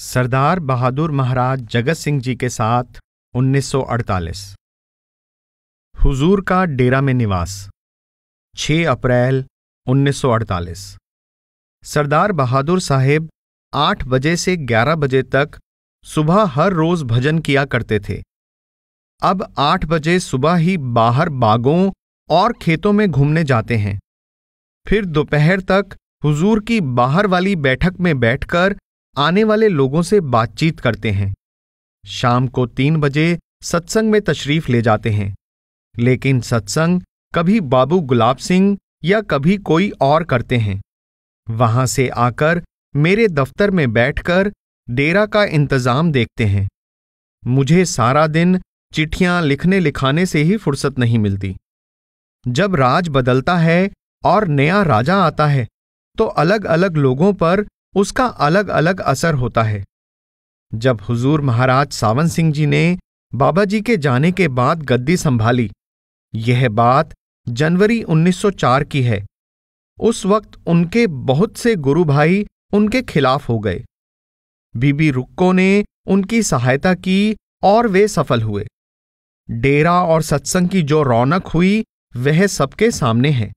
सरदार बहादुर महाराज जगत सिंह जी के साथ 1948 हुजूर का डेरा में निवास 6 अप्रैल 1948 सरदार बहादुर साहेब 8 बजे से 11 बजे तक सुबह हर रोज भजन किया करते थे अब 8 बजे सुबह ही बाहर बागों और खेतों में घूमने जाते हैं फिर दोपहर तक हुजूर की बाहर वाली बैठक में बैठकर आने वाले लोगों से बातचीत करते हैं शाम को तीन बजे सत्संग में तशरीफ ले जाते हैं लेकिन सत्संग कभी बाबू गुलाब सिंह या कभी कोई और करते हैं वहां से आकर मेरे दफ्तर में बैठकर डेरा का इंतजाम देखते हैं मुझे सारा दिन चिट्ठियां लिखने लिखाने से ही फुर्सत नहीं मिलती जब राज बदलता है और नया राजा आता है तो अलग अलग लोगों पर उसका अलग अलग असर होता है जब हुजूर महाराज सावन सिंह जी ने बाबा जी के जाने के बाद गद्दी संभाली यह बात जनवरी 1904 की है उस वक्त उनके बहुत से गुरु भाई उनके खिलाफ हो गए बीबी रुक्को ने उनकी सहायता की और वे सफल हुए डेरा और सत्संग की जो रौनक हुई वह सबके सामने है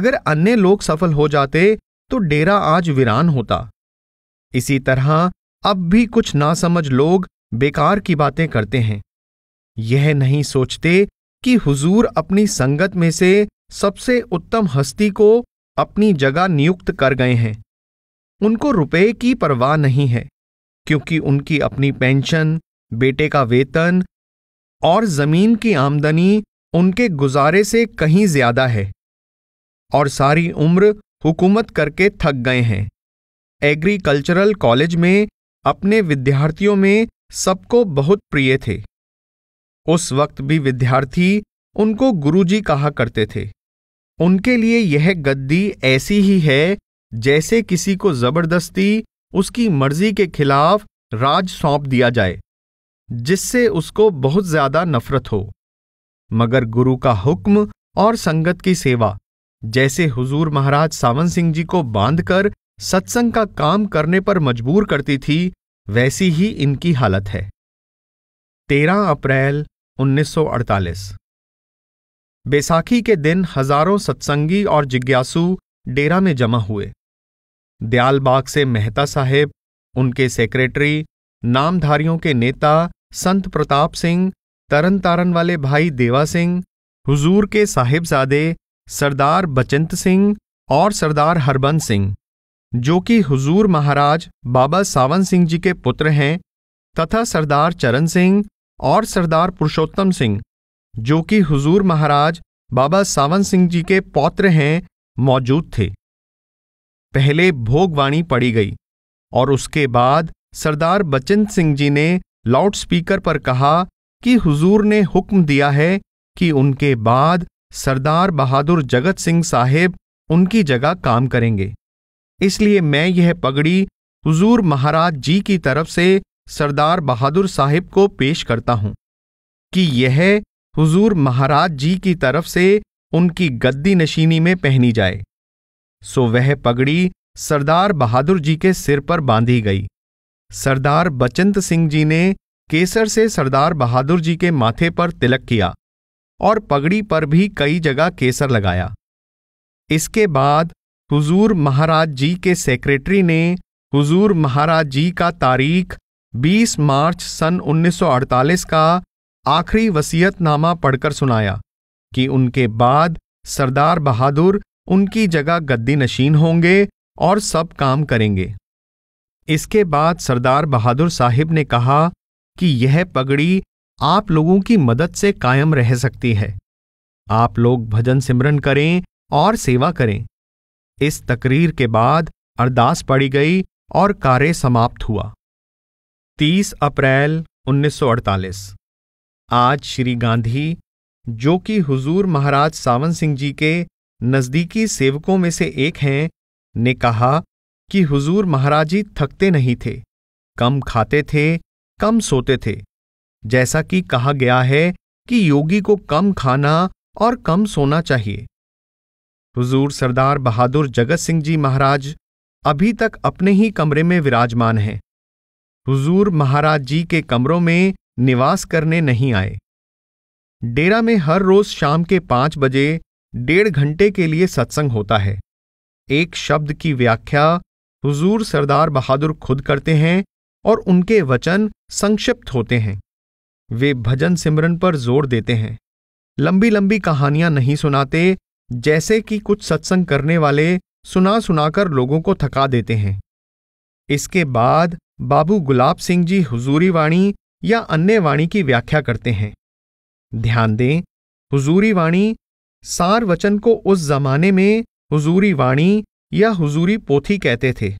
अगर अन्य लोग सफल हो जाते तो डेरा आज वीरान होता इसी तरह अब भी कुछ नासमझ लोग बेकार की बातें करते हैं यह नहीं सोचते कि हुजूर अपनी संगत में से सबसे उत्तम हस्ती को अपनी जगह नियुक्त कर गए हैं उनको रुपए की परवाह नहीं है क्योंकि उनकी अपनी पेंशन बेटे का वेतन और जमीन की आमदनी उनके गुजारे से कहीं ज्यादा है और सारी उम्र हुकूमत करके थक गए हैं एग्रीकल्चरल कॉलेज में अपने विद्यार्थियों में सबको बहुत प्रिय थे उस वक्त भी विद्यार्थी उनको गुरुजी कहा करते थे उनके लिए यह गद्दी ऐसी ही है जैसे किसी को जबरदस्ती उसकी मर्जी के खिलाफ राज सौंप दिया जाए जिससे उसको बहुत ज्यादा नफरत हो मगर गुरु का हुक्म और संगत की सेवा जैसे हुजूर महाराज सावन सिंह जी को बांधकर सत्संग का काम करने पर मजबूर करती थी वैसी ही इनकी हालत है 13 अप्रैल 1948 बैसाखी के दिन हजारों सत्संगी और जिज्ञासु डेरा में जमा हुए दयालबाग से मेहता साहेब उनके सेक्रेटरी नामधारियों के नेता संत प्रताप सिंह तरन तारन वाले भाई देवा सिंह हुजूर के साहिबजादे सरदार बचंत सिंह और सरदार हरबंस सिंह जो कि हुजूर महाराज बाबा सावन सिंह जी के पुत्र हैं तथा सरदार चरण सिंह और सरदार पुरुषोत्तम सिंह जो कि हुजूर महाराज बाबा सावन सिंह जी के पौत्र हैं मौजूद थे पहले भोगवाणी पड़ी गई और उसके बाद सरदार बचंत सिंह जी ने लाउडस्पीकर पर कहा कि हुजूर ने हुक्म दिया है कि उनके बाद सरदार बहादुर जगत सिंह साहेब उनकी जगह काम करेंगे इसलिए मैं यह पगड़ी हुजूर महाराज जी की तरफ से सरदार बहादुर साहिब को पेश करता हूं कि यह हुजूर महाराज जी की तरफ से उनकी गद्दी नशीनी में पहनी जाए सो वह पगड़ी सरदार बहादुर जी के सिर पर बांधी गई सरदार बचंत सिंह जी ने केसर से सरदार बहादुर जी के माथे पर तिलक किया और पगड़ी पर भी कई जगह केसर लगाया इसके बाद हुजूर महाराज जी के सेक्रेटरी ने हुजूर महाराज जी का तारीख 20 मार्च सन 1948 का आखिरी वसीयतनामा पढ़कर सुनाया कि उनके बाद सरदार बहादुर उनकी जगह गद्दी नशीन होंगे और सब काम करेंगे इसके बाद सरदार बहादुर साहिब ने कहा कि यह पगड़ी आप लोगों की मदद से कायम रह सकती है आप लोग भजन सिमरन करें और सेवा करें इस तकरीर के बाद अरदास पड़ी गई और कार्य समाप्त हुआ 30 अप्रैल 1948 आज श्री गांधी जो कि हुजूर महाराज सावन सिंह जी के नज़दीकी सेवकों में से एक हैं ने कहा कि हुजूर महाराज जी थकते नहीं थे कम खाते थे कम सोते थे जैसा कि कहा गया है कि योगी को कम खाना और कम सोना चाहिए हुजूर सरदार बहादुर जगत सिंह जी महाराज अभी तक अपने ही कमरे में विराजमान हैं हुजूर महाराज जी के कमरों में निवास करने नहीं आए डेरा में हर रोज शाम के पांच बजे डेढ़ घंटे के लिए सत्संग होता है एक शब्द की व्याख्या हुजूर सरदार बहादुर खुद करते हैं और उनके वचन संक्षिप्त होते हैं वे भजन सिमरन पर जोर देते हैं लंबी लंबी कहानियां नहीं सुनाते जैसे कि कुछ सत्संग करने वाले सुना सुनाकर लोगों को थका देते हैं इसके बाद बाबू गुलाब सिंह जी हुजूरी वाणी या अन्य वाणी की व्याख्या करते हैं ध्यान दें हुजूरी वाणी सार वचन को उस जमाने में हुजूरी वाणी या हुजूरी पोथी कहते थे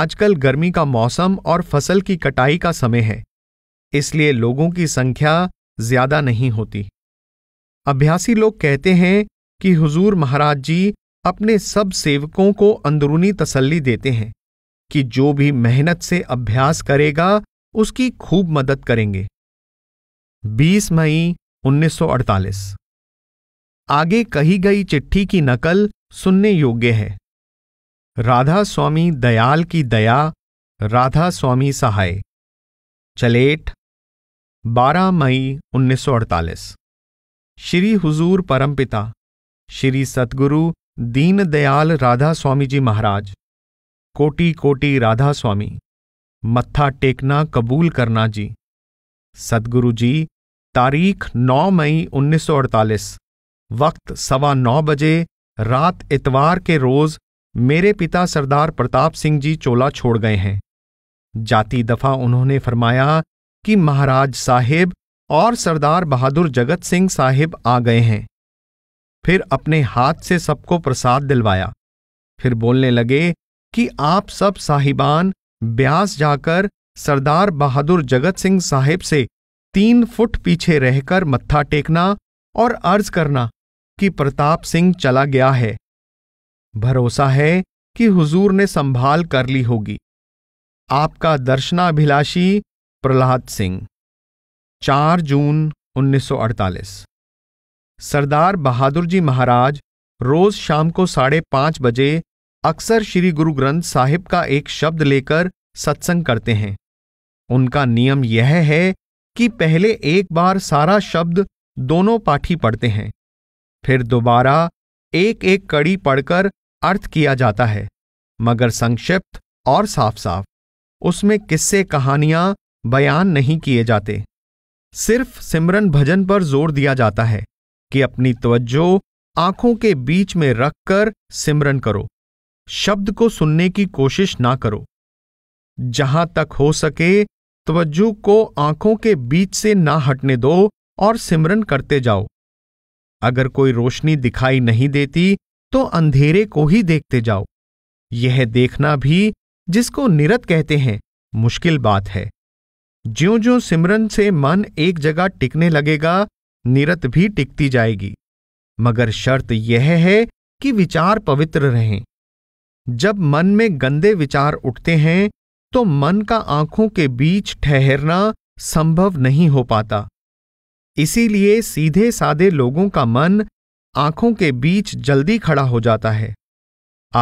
आजकल गर्मी का मौसम और फसल की कटाई का समय है इसलिए लोगों की संख्या ज्यादा नहीं होती अभ्यासी लोग कहते हैं कि हुजूर महाराज जी अपने सब सेवकों को अंदरूनी तसल्ली देते हैं कि जो भी मेहनत से अभ्यास करेगा उसकी खूब मदद करेंगे 20 मई 1948 आगे कही गई चिट्ठी की नकल सुनने योग्य है राधा स्वामी दयाल की दया राधा स्वामी सहाय चलेट 12 मई 1948 श्री हुजूर परमपिता श्री सतगुरु दीनदयाल राधा स्वामी जी महाराज कोटि कोटि राधा स्वामी मत्था टेकना कबूल करना जी सतगुरु जी तारीख 9 मई 1948 वक्त सवा नौ बजे रात इतवार के रोज मेरे पिता सरदार प्रताप सिंह जी चोला छोड़ गए हैं जाती दफा उन्होंने फरमाया कि महाराज साहेब और सरदार बहादुर जगत सिंह साहिब आ गए हैं फिर अपने हाथ से सबको प्रसाद दिलवाया फिर बोलने लगे कि आप सब साहिबान ब्यास जाकर सरदार बहादुर जगत सिंह साहिब से तीन फुट पीछे रहकर मत्था टेकना और अर्ज करना कि प्रताप सिंह चला गया है भरोसा है कि हुजूर ने संभाल कर ली होगी आपका दर्शनाभिलाषी प्रहलाद सिंह 4 जून 1948 सरदार बहादुर जी महाराज रोज शाम को साढ़े पांच बजे अक्सर श्री गुरु ग्रंथ साहिब का एक शब्द लेकर सत्संग करते हैं उनका नियम यह है कि पहले एक बार सारा शब्द दोनों पाठी पढ़ते हैं फिर दोबारा एक एक कड़ी पढ़कर अर्थ किया जाता है मगर संक्षिप्त और साफ साफ उसमें किस्से कहानियां बयान नहीं किए जाते सिर्फ सिमरन भजन पर जोर दिया जाता है कि अपनी तवज्जो आंखों के बीच में रखकर सिमरन करो शब्द को सुनने की कोशिश ना करो जहां तक हो सके तवज्जो को आंखों के बीच से ना हटने दो और सिमरन करते जाओ अगर कोई रोशनी दिखाई नहीं देती तो अंधेरे को ही देखते जाओ यह देखना भी जिसको निरत कहते हैं मुश्किल बात है ज्यो ज्यो सिमरन से मन एक जगह टिकने लगेगा निरत भी टिकती जाएगी मगर शर्त यह है कि विचार पवित्र रहें जब मन में गंदे विचार उठते हैं तो मन का आंखों के बीच ठहरना संभव नहीं हो पाता इसीलिए सीधे साधे लोगों का मन आंखों के बीच जल्दी खड़ा हो जाता है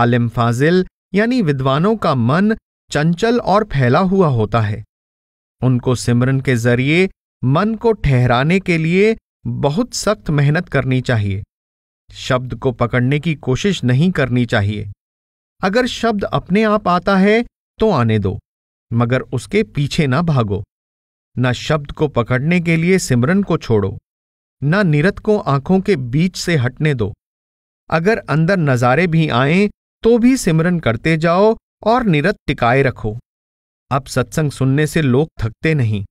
आलिम फाजिल यानी विद्वानों का मन चंचल और फैला हुआ होता है उनको सिमरन के जरिए मन को ठहराने के लिए बहुत सख्त मेहनत करनी चाहिए शब्द को पकड़ने की कोशिश नहीं करनी चाहिए अगर शब्द अपने आप आता है तो आने दो मगर उसके पीछे ना भागो न शब्द को पकड़ने के लिए सिमरन को छोड़ो न निरत को आंखों के बीच से हटने दो अगर अंदर नज़ारे भी आए तो भी सिमरन करते जाओ और निरत टिकाए रखो अब सत्संग सुनने से लोग थकते नहीं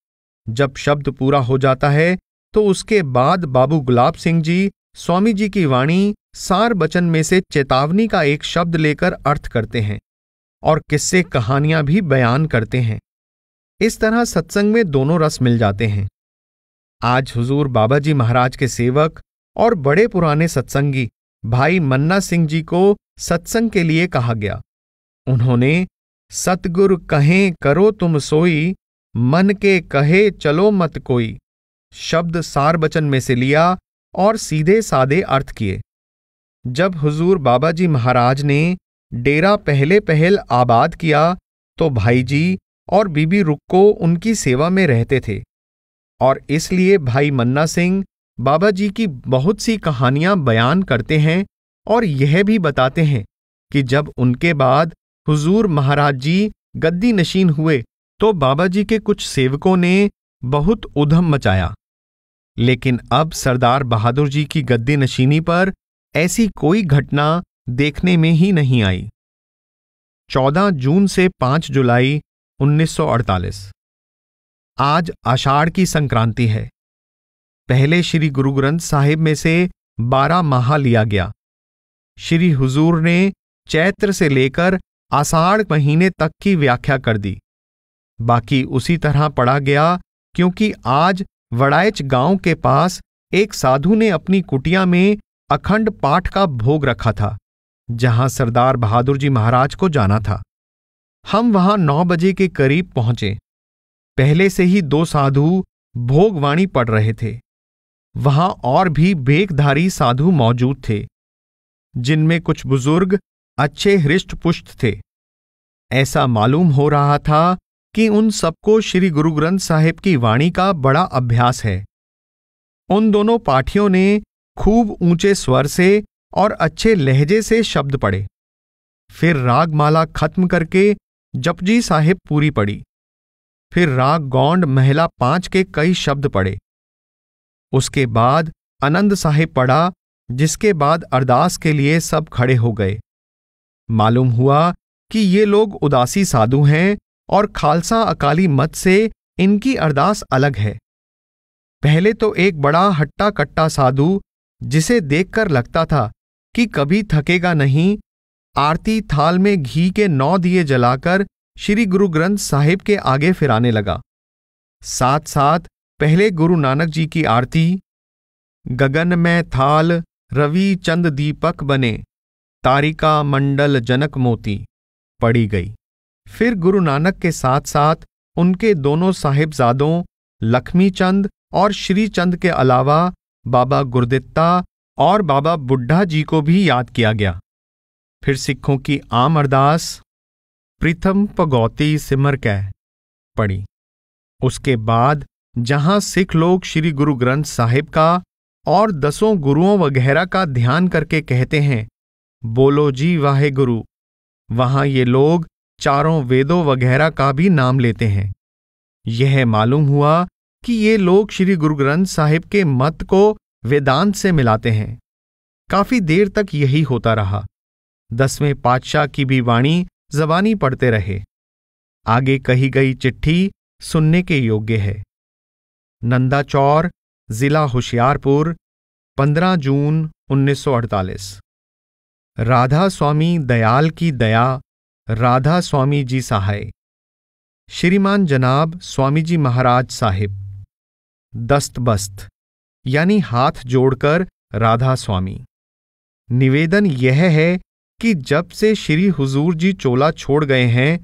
जब शब्द पूरा हो जाता है तो उसके बाद बाबू गुलाब सिंह जी स्वामी जी की वाणी सार बचन में से चेतावनी का एक शब्द लेकर अर्थ करते हैं और किस्से कहानियां भी बयान करते हैं इस तरह सत्संग में दोनों रस मिल जाते हैं आज हुजूर बाबा जी महाराज के सेवक और बड़े पुराने सत्संगी भाई मन्ना सिंह जी को सत्संग के लिए कहा गया उन्होंने सतगुर कहें करो तुम सोई मन के कहे चलो मत कोई शब्द सार बचन में से लिया और सीधे सादे अर्थ किए जब हुजूर बाबा जी महाराज ने डेरा पहले पहल आबाद किया तो भाई जी और बीबी रुक्को उनकी सेवा में रहते थे और इसलिए भाई मन्ना सिंह बाबा जी की बहुत सी कहानियां बयान करते हैं और यह भी बताते हैं कि जब उनके बाद हुजूर महाराज जी गद्दी नशीन हुए तो बाबा जी के कुछ सेवकों ने बहुत उधम मचाया लेकिन अब सरदार बहादुर जी की गद्दी नशीनी पर ऐसी कोई घटना देखने में ही नहीं आई 14 जून से 5 जुलाई 1948 आज आषाढ़ की संक्रांति है पहले श्री गुरु ग्रंथ साहिब में से बारह माह लिया गया श्री हुजूर ने चैत्र से लेकर आषाढ़ महीने तक की व्याख्या कर दी बाकी उसी तरह पढ़ा गया क्योंकि आज वड़ाइच गांव के पास एक साधु ने अपनी कुटिया में अखंड पाठ का भोग रखा था जहां सरदार बहादुर जी महाराज को जाना था हम वहां नौ बजे के करीब पहुंचे पहले से ही दो साधु भोगवाणी पढ़ रहे थे वहां और भी बेकधारी साधु मौजूद थे जिनमें कुछ बुजुर्ग अच्छे हृष्ट पुष्ट थे ऐसा मालूम हो रहा था कि उन सबको श्री गुरु ग्रंथ साहिब की वाणी का बड़ा अभ्यास है उन दोनों पाठियों ने खूब ऊंचे स्वर से और अच्छे लहजे से शब्द पढ़े फिर रागमाला खत्म करके जपजी साहिब पूरी पड़ी फिर राग गौंड महिला पांच के कई शब्द पढ़े उसके बाद आनंद साहिब पढ़ा जिसके बाद अरदास के लिए सब खड़े हो गए मालूम हुआ कि ये लोग उदासी साधु हैं और खालसा अकाली मत से इनकी अरदास अलग है पहले तो एक बड़ा हट्टा कट्टा साधु जिसे देखकर लगता था कि कभी थकेगा नहीं आरती थाल में घी के नौ दिए जलाकर श्री गुरु ग्रंथ साहिब के आगे फिराने लगा साथ साथ पहले गुरु नानक जी की आरती गगन में थाल रवि चंद दीपक बने तारिका मंडल जनक मोती पड़ी गई फिर गुरु नानक के साथ साथ उनके दोनों साहिबजादों लक्ष्मी चंद और श्री चंद के अलावा बाबा गुरदित्ता और बाबा बुड्ढा जी को भी याद किया गया फिर सिखों की आम अरदास प्रीथम पगौती सिमर कै पड़ी उसके बाद जहां सिख लोग श्री गुरु ग्रंथ साहिब का और दसों गुरुओं वगैरह का ध्यान करके कहते हैं बोलो जी वाहे गुरु वहां ये लोग चारों वेदों वगैरह का भी नाम लेते हैं यह मालूम हुआ कि ये लोग श्री गुरु ग्रंथ साहिब के मत को वेदांत से मिलाते हैं काफी देर तक यही होता रहा दसवें पातशाह की भी वाणी जबानी पढ़ते रहे आगे कही गई चिट्ठी सुनने के योग्य है नंदा चौर जिला होशियारपुर 15 जून 1948 राधा स्वामी दयाल की दया राधा स्वामी जी सहाय श्रीमान जनाब स्वामी जी महाराज साहिब दस्तबस्त यानी हाथ जोड़कर राधा स्वामी निवेदन यह है कि जब से श्री हुजूर जी चोला छोड़ गए हैं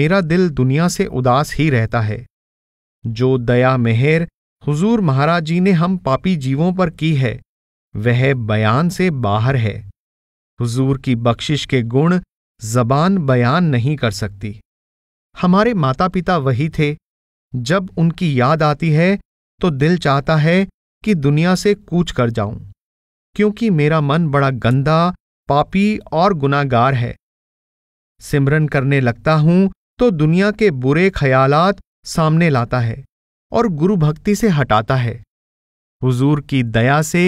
मेरा दिल दुनिया से उदास ही रहता है जो दया मेहर हुजूर महाराज जी ने हम पापी जीवों पर की है वह बयान से बाहर है हुजूर की बख्शिश के गुण जबान बयान नहीं कर सकती हमारे माता पिता वही थे जब उनकी याद आती है तो दिल चाहता है कि दुनिया से कूच कर जाऊं क्योंकि मेरा मन बड़ा गंदा पापी और गुनागार है सिमरन करने लगता हूं तो दुनिया के बुरे ख्यालात सामने लाता है और गुरु भक्ति से हटाता है हुजूर की दया से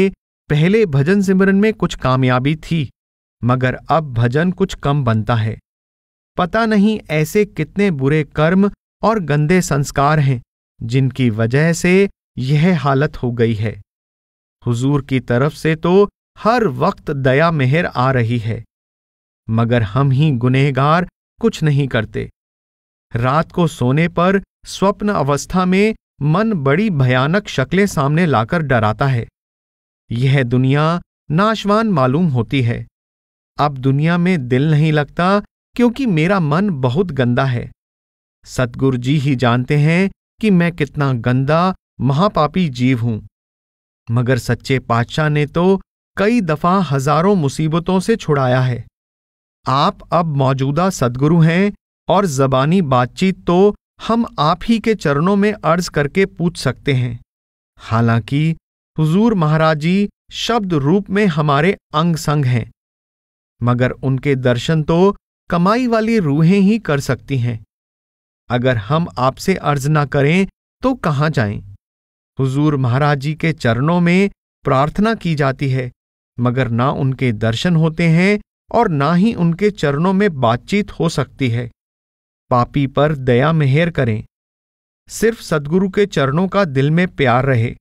पहले भजन सिमरन में कुछ कामयाबी थी मगर अब भजन कुछ कम बनता है पता नहीं ऐसे कितने बुरे कर्म और गंदे संस्कार हैं जिनकी वजह से यह हालत हो गई है हुजूर की तरफ से तो हर वक्त दया मेहर आ रही है मगर हम ही गुनहगार कुछ नहीं करते रात को सोने पर स्वप्न अवस्था में मन बड़ी भयानक शक्लें सामने लाकर डराता है यह दुनिया नाशवान मालूम होती है अब दुनिया में दिल नहीं लगता क्योंकि मेरा मन बहुत गंदा है सतगुरु जी ही जानते हैं कि मैं कितना गंदा महापापी जीव हूं मगर सच्चे पातशाह ने तो कई दफा हजारों मुसीबतों से छुड़ाया है आप अब मौजूदा सदगुरु हैं और जबानी बातचीत तो हम आप ही के चरणों में अर्ज करके पूछ सकते हैं हालांकि हुजूर महाराज जी शब्द रूप में हमारे अंग संग हैं मगर उनके दर्शन तो कमाई वाली रूहें ही कर सकती हैं अगर हम आपसे अर्ज ना करें तो कहाँ जाएं? हुजूर महाराज जी के चरणों में प्रार्थना की जाती है मगर ना उनके दर्शन होते हैं और ना ही उनके चरणों में बातचीत हो सकती है पापी पर दया मेहर करें सिर्फ सदगुरु के चरणों का दिल में प्यार रहे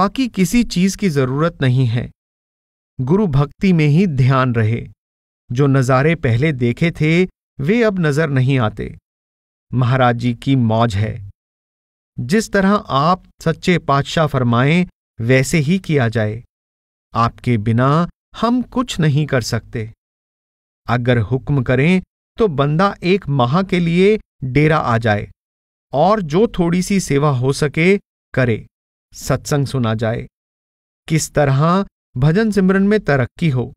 बाकी किसी चीज की जरूरत नहीं है गुरु भक्ति में ही ध्यान रहे जो नज़ारे पहले देखे थे वे अब नजर नहीं आते महाराज जी की मौज है जिस तरह आप सच्चे पातशाह फरमाएं वैसे ही किया जाए आपके बिना हम कुछ नहीं कर सकते अगर हुक्म करें तो बंदा एक माह के लिए डेरा आ जाए और जो थोड़ी सी सेवा हो सके करे सत्संग सुना जाए किस तरह भजन सिमरन में तरक्की हो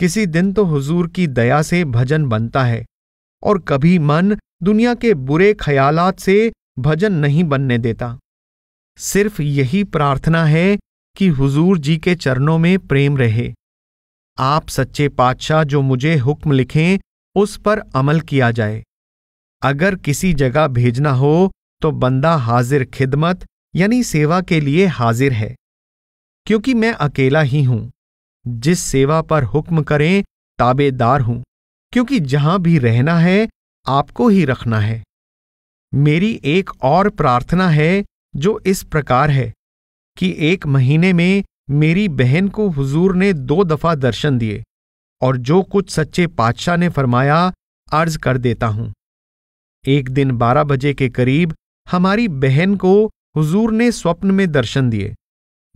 किसी दिन तो हुजूर की दया से भजन बनता है और कभी मन दुनिया के बुरे ख्यालात से भजन नहीं बनने देता सिर्फ यही प्रार्थना है कि हुजूर जी के चरणों में प्रेम रहे आप सच्चे पातशाह जो मुझे हुक्म लिखें उस पर अमल किया जाए अगर किसी जगह भेजना हो तो बंदा हाजिर खिदमत यानी सेवा के लिए हाजिर है क्योंकि मैं अकेला ही हूं जिस सेवा पर हुक्म करें ताबेदार हूं क्योंकि जहां भी रहना है आपको ही रखना है मेरी एक और प्रार्थना है जो इस प्रकार है कि एक महीने में मेरी बहन को हुजूर ने दो दफा दर्शन दिए और जो कुछ सच्चे पातशाह ने फरमाया अर्ज कर देता हूं एक दिन बारह बजे के करीब हमारी बहन को हुजूर ने स्वप्न में दर्शन दिए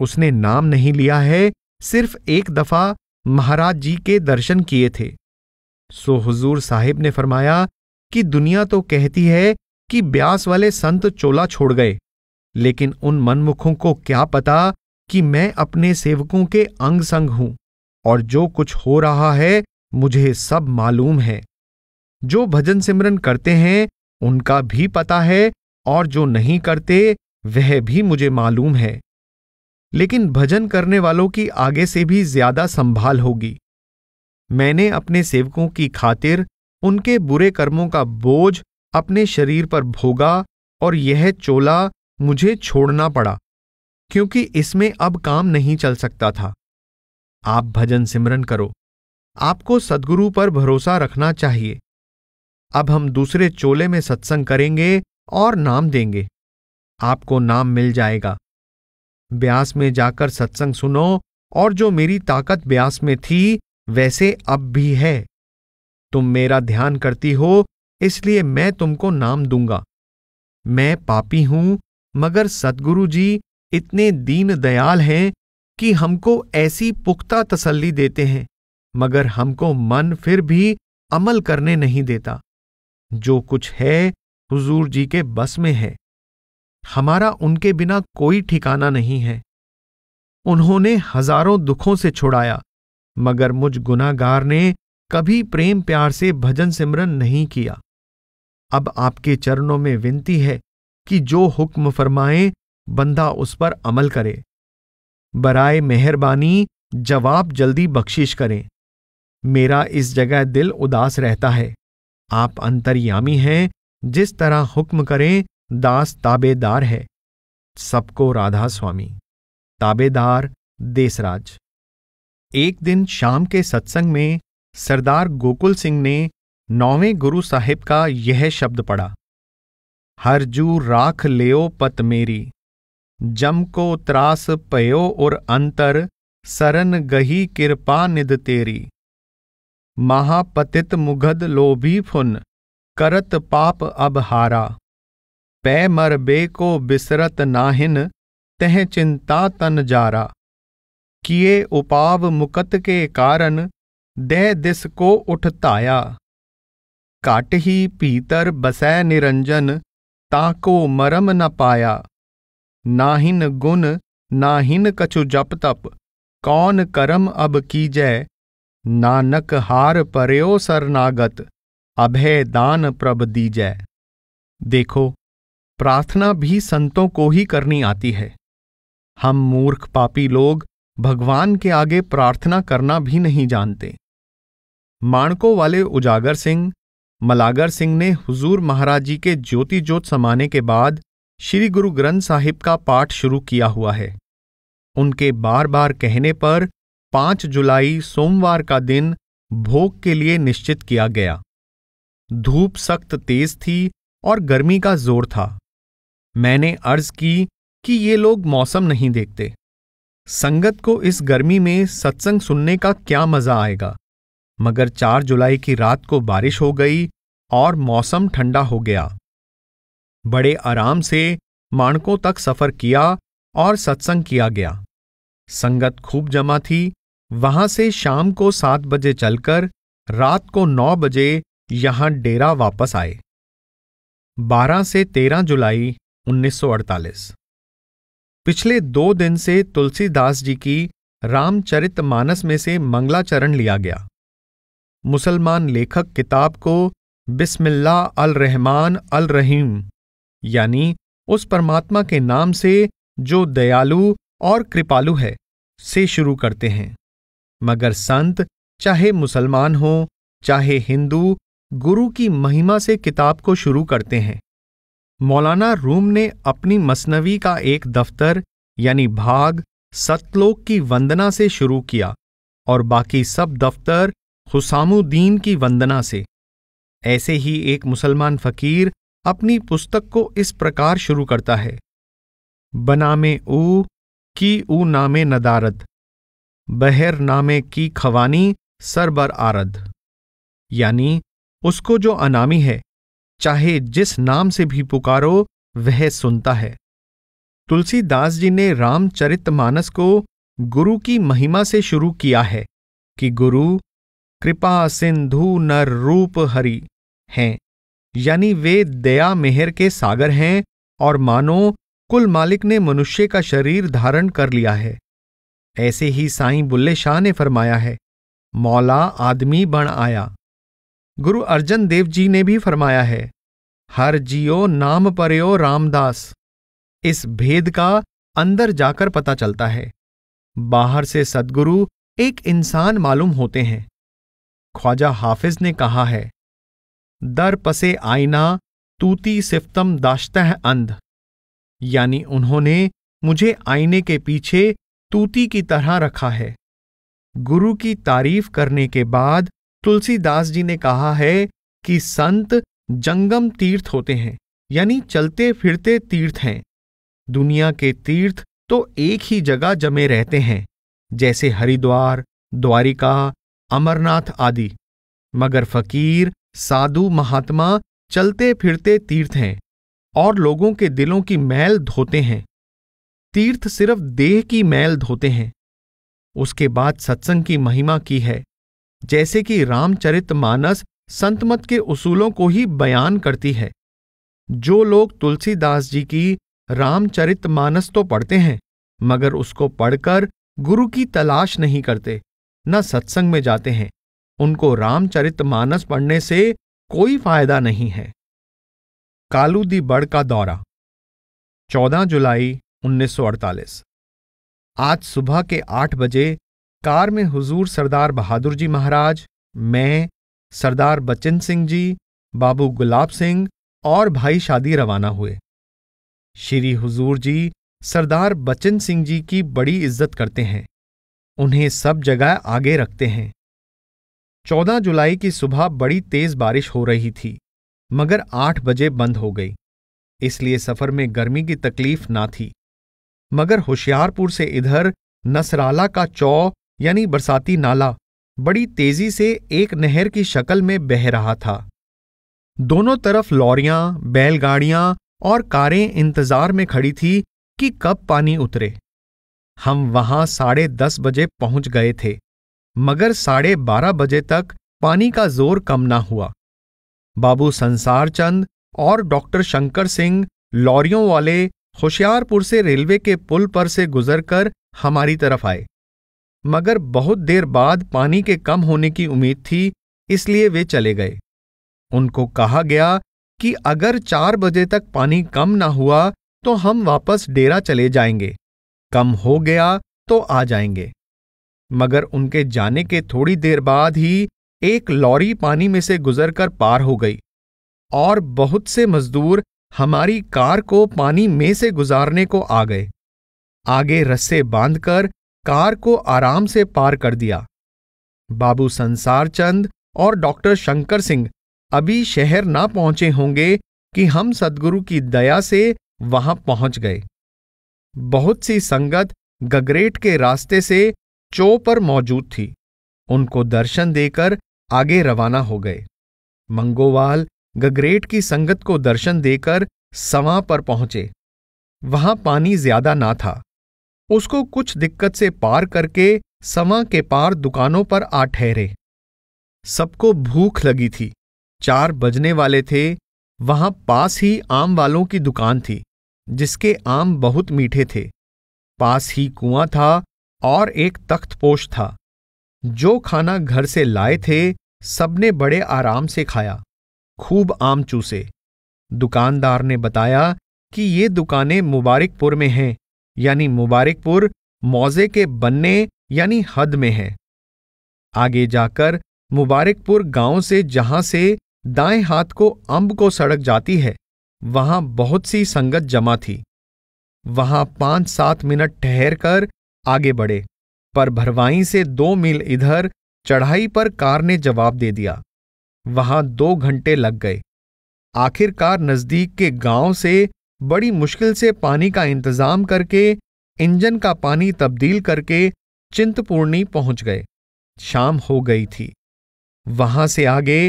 उसने नाम नहीं लिया है सिर्फ एक दफा महाराज जी के दर्शन किए थे सो हुजूर साहिब ने फरमाया कि दुनिया तो कहती है कि ब्यास वाले संत चोला छोड़ गए लेकिन उन मनमुखों को क्या पता कि मैं अपने सेवकों के अंग संग हूं और जो कुछ हो रहा है मुझे सब मालूम है जो भजन सिमरन करते हैं उनका भी पता है और जो नहीं करते वह भी मुझे मालूम है लेकिन भजन करने वालों की आगे से भी ज्यादा संभाल होगी मैंने अपने सेवकों की खातिर उनके बुरे कर्मों का बोझ अपने शरीर पर भोगा और यह चोला मुझे छोड़ना पड़ा क्योंकि इसमें अब काम नहीं चल सकता था आप भजन सिमरन करो आपको सदगुरु पर भरोसा रखना चाहिए अब हम दूसरे चोले में सत्संग करेंगे और नाम देंगे आपको नाम मिल जाएगा ब्यास में जाकर सत्संग सुनो और जो मेरी ताकत ब्यास में थी वैसे अब भी है तुम मेरा ध्यान करती हो इसलिए मैं तुमको नाम दूंगा मैं पापी हूं मगर सदगुरु जी इतने दीन दयाल हैं कि हमको ऐसी पुख्ता तसल्ली देते हैं मगर हमको मन फिर भी अमल करने नहीं देता जो कुछ है हुजूर जी के बस में है हमारा उनके बिना कोई ठिकाना नहीं है उन्होंने हजारों दुखों से छुड़ाया मगर मुझ गुनागार ने कभी प्रेम प्यार से भजन सिमरन नहीं किया अब आपके चरणों में विनती है कि जो हुक्म फरमाए बंदा उस पर अमल करे बराए मेहरबानी जवाब जल्दी बख्शिश करें मेरा इस जगह दिल उदास रहता है आप अंतर्यामी हैं जिस तरह हुक्म करें दास ताबेदार है सबको राधा स्वामी ताबेदार देसराज एक दिन शाम के सत्संग में सरदार गोकुल सिंह ने नौवें गुरु साहिब का यह शब्द पढ़ा हरजू राख लेओ पत मेरी जम को त्रास पयो और अंतर सरन गही कृपा निद तेरी महापतित मुगध लोभी फुन करत पाप अब हारा पै मरबे को बिसरत नाहिन तह चिंता तन जारा किए उपाव मुकत के कारण दह दिस को उठताया काट ही पीतर बसै निरंजन ताको मरम न पाया नाहिन गुन नाहिन कछु जप तप कौन करम अब की जय नानक हार पर्यो सरनागत अभय दान प्रभ दी जय देखो प्रार्थना भी संतों को ही करनी आती है हम मूर्ख पापी लोग भगवान के आगे प्रार्थना करना भी नहीं जानते माणकों वाले उजागर सिंह मलागर सिंह ने हुजूर महाराज जी के ज्योति ज्योत समाने के बाद श्री गुरु ग्रंथ साहिब का पाठ शुरू किया हुआ है उनके बार बार कहने पर पांच जुलाई सोमवार का दिन भोग के लिए निश्चित किया गया धूप सख्त तेज थी और गर्मी का जोर था मैंने अर्ज की कि ये लोग मौसम नहीं देखते संगत को इस गर्मी में सत्संग सुनने का क्या मजा आएगा मगर चार जुलाई की रात को बारिश हो गई और मौसम ठंडा हो गया बड़े आराम से माणकों तक सफर किया और सत्संग किया गया संगत खूब जमा थी वहां से शाम को सात बजे चलकर रात को नौ बजे यहां डेरा वापस आए बारह से तेरह जुलाई 1948 पिछले दो दिन से तुलसीदास जी की रामचरित मानस में से मंगलाचरण लिया गया मुसलमान लेखक किताब को बिस्मिल्ला अल रहमान अल रहीम यानी उस परमात्मा के नाम से जो दयालु और कृपालु है से शुरू करते हैं मगर संत चाहे मुसलमान हो चाहे हिंदू गुरु की महिमा से किताब को शुरू करते हैं मौलाना रूम ने अपनी मसनवी का एक दफ्तर यानी भाग सतलोक की वंदना से शुरू किया और बाकी सब दफ्तर हुसामुद्दीन की वंदना से ऐसे ही एक मुसलमान फकीर अपनी पुस्तक को इस प्रकार शुरू करता है बनामे ऊ की ऊ नामे नदारद बहर नामे की खवानी सरबर आरद यानी उसको जो अनामी है चाहे जिस नाम से भी पुकारो वह सुनता है तुलसीदास जी ने रामचरित मानस को गुरु की महिमा से शुरू किया है कि गुरु कृपा सिंधु नर रूप हरि हैं यानी वे दया मेहर के सागर हैं और मानो कुल मालिक ने मनुष्य का शरीर धारण कर लिया है ऐसे ही साईं बुल्ले शाह ने फरमाया है मौला आदमी बन आया गुरु अर्जन देव जी ने भी फरमाया है हर जियो नाम परयो रामदास इस भेद का अंदर जाकर पता चलता है बाहर से सदगुरु एक इंसान मालूम होते हैं ख्वाजा हाफिज ने कहा है दर पसे आईना तूती सिफ्तम दाश्तः अंध यानी उन्होंने मुझे आईने के पीछे तूती की तरह रखा है गुरु की तारीफ करने के बाद तुलसीदास जी ने कहा है कि संत जंगम तीर्थ होते हैं यानी चलते फिरते तीर्थ हैं दुनिया के तीर्थ तो एक ही जगह जमे रहते हैं जैसे हरिद्वार द्वारिका अमरनाथ आदि मगर फकीर साधु महात्मा चलते फिरते तीर्थ हैं और लोगों के दिलों की मैल धोते हैं तीर्थ सिर्फ देह की मैल धोते हैं उसके बाद सत्संग की महिमा की है जैसे कि रामचरितमानस संतमत के उसूलों को ही बयान करती है जो लोग तुलसीदास जी की रामचरितमानस तो पढ़ते हैं मगर उसको पढ़कर गुरु की तलाश नहीं करते न सत्संग में जाते हैं उनको रामचरितमानस पढ़ने से कोई फायदा नहीं है कालू दी बड़ का दौरा 14 जुलाई 1948 आज सुबह के आठ बजे कार में हुजूर सरदार बहादुर जी महाराज मैं सरदार बच्चन सिंह जी बाबू गुलाब सिंह और भाई शादी रवाना हुए श्री हुजूर जी सरदार बच्चन सिंह जी की बड़ी इज्जत करते हैं उन्हें सब जगह आगे रखते हैं चौदह जुलाई की सुबह बड़ी तेज बारिश हो रही थी मगर आठ बजे बंद हो गई इसलिए सफर में गर्मी की तकलीफ ना थी मगर होशियारपुर से इधर नसराला का चौ यानी बरसाती नाला बड़ी तेजी से एक नहर की शक्ल में बह रहा था दोनों तरफ लॉरियां बैलगाड़ियां और कारें इंतजार में खड़ी थी कि कब पानी उतरे हम वहां साढ़े दस बजे पहुंच गए थे मगर साढ़े बारह बजे तक पानी का जोर कम ना हुआ बाबू संसार चंद और डॉक्टर शंकर सिंह लॉरियों वाले होशियारपुर से रेलवे के पुल पर से गुजरकर हमारी तरफ आए मगर बहुत देर बाद पानी के कम होने की उम्मीद थी इसलिए वे चले गए उनको कहा गया कि अगर चार बजे तक पानी कम ना हुआ तो हम वापस डेरा चले जाएंगे कम हो गया तो आ जाएंगे मगर उनके जाने के थोड़ी देर बाद ही एक लॉरी पानी में से गुजरकर पार हो गई और बहुत से मजदूर हमारी कार को पानी में से गुजारने को आ गए आगे रस्से बांधकर कार को आराम से पार कर दिया बाबू संसार चंद और डॉक्टर शंकर सिंह अभी शहर ना पहुंचे होंगे कि हम सदगुरु की दया से वहां पहुंच गए बहुत सी संगत गगरेट के रास्ते से चो पर मौजूद थी उनको दर्शन देकर आगे रवाना हो गए मंगोवाल गगरेट की संगत को दर्शन देकर सवा पर पहुंचे वहां पानी ज्यादा ना था उसको कुछ दिक्कत से पार करके समा के पार दुकानों पर आ ठहरे सबको भूख लगी थी चार बजने वाले थे वहां पास ही आम वालों की दुकान थी जिसके आम बहुत मीठे थे पास ही कुआं था और एक तख्तपोश था जो खाना घर से लाए थे सबने बड़े आराम से खाया खूब आम चूसे दुकानदार ने बताया कि ये दुकानें मुबारकपुर में हैं यानी मुबारकपुर मौजे के बनने यानी हद में है आगे जाकर मुबारकपुर गांव से जहां से दाएं हाथ को अंब को सड़क जाती है वहां बहुत सी संगत जमा थी वहां पांच सात मिनट ठहर कर आगे बढ़े पर भरवाई से दो मील इधर चढ़ाई पर कार ने जवाब दे दिया वहां दो घंटे लग गए आखिरकार नजदीक के गांव से बड़ी मुश्किल से पानी का इंतजाम करके इंजन का पानी तब्दील करके चिंतपूर्णी पहुंच गए शाम हो गई थी वहां से आगे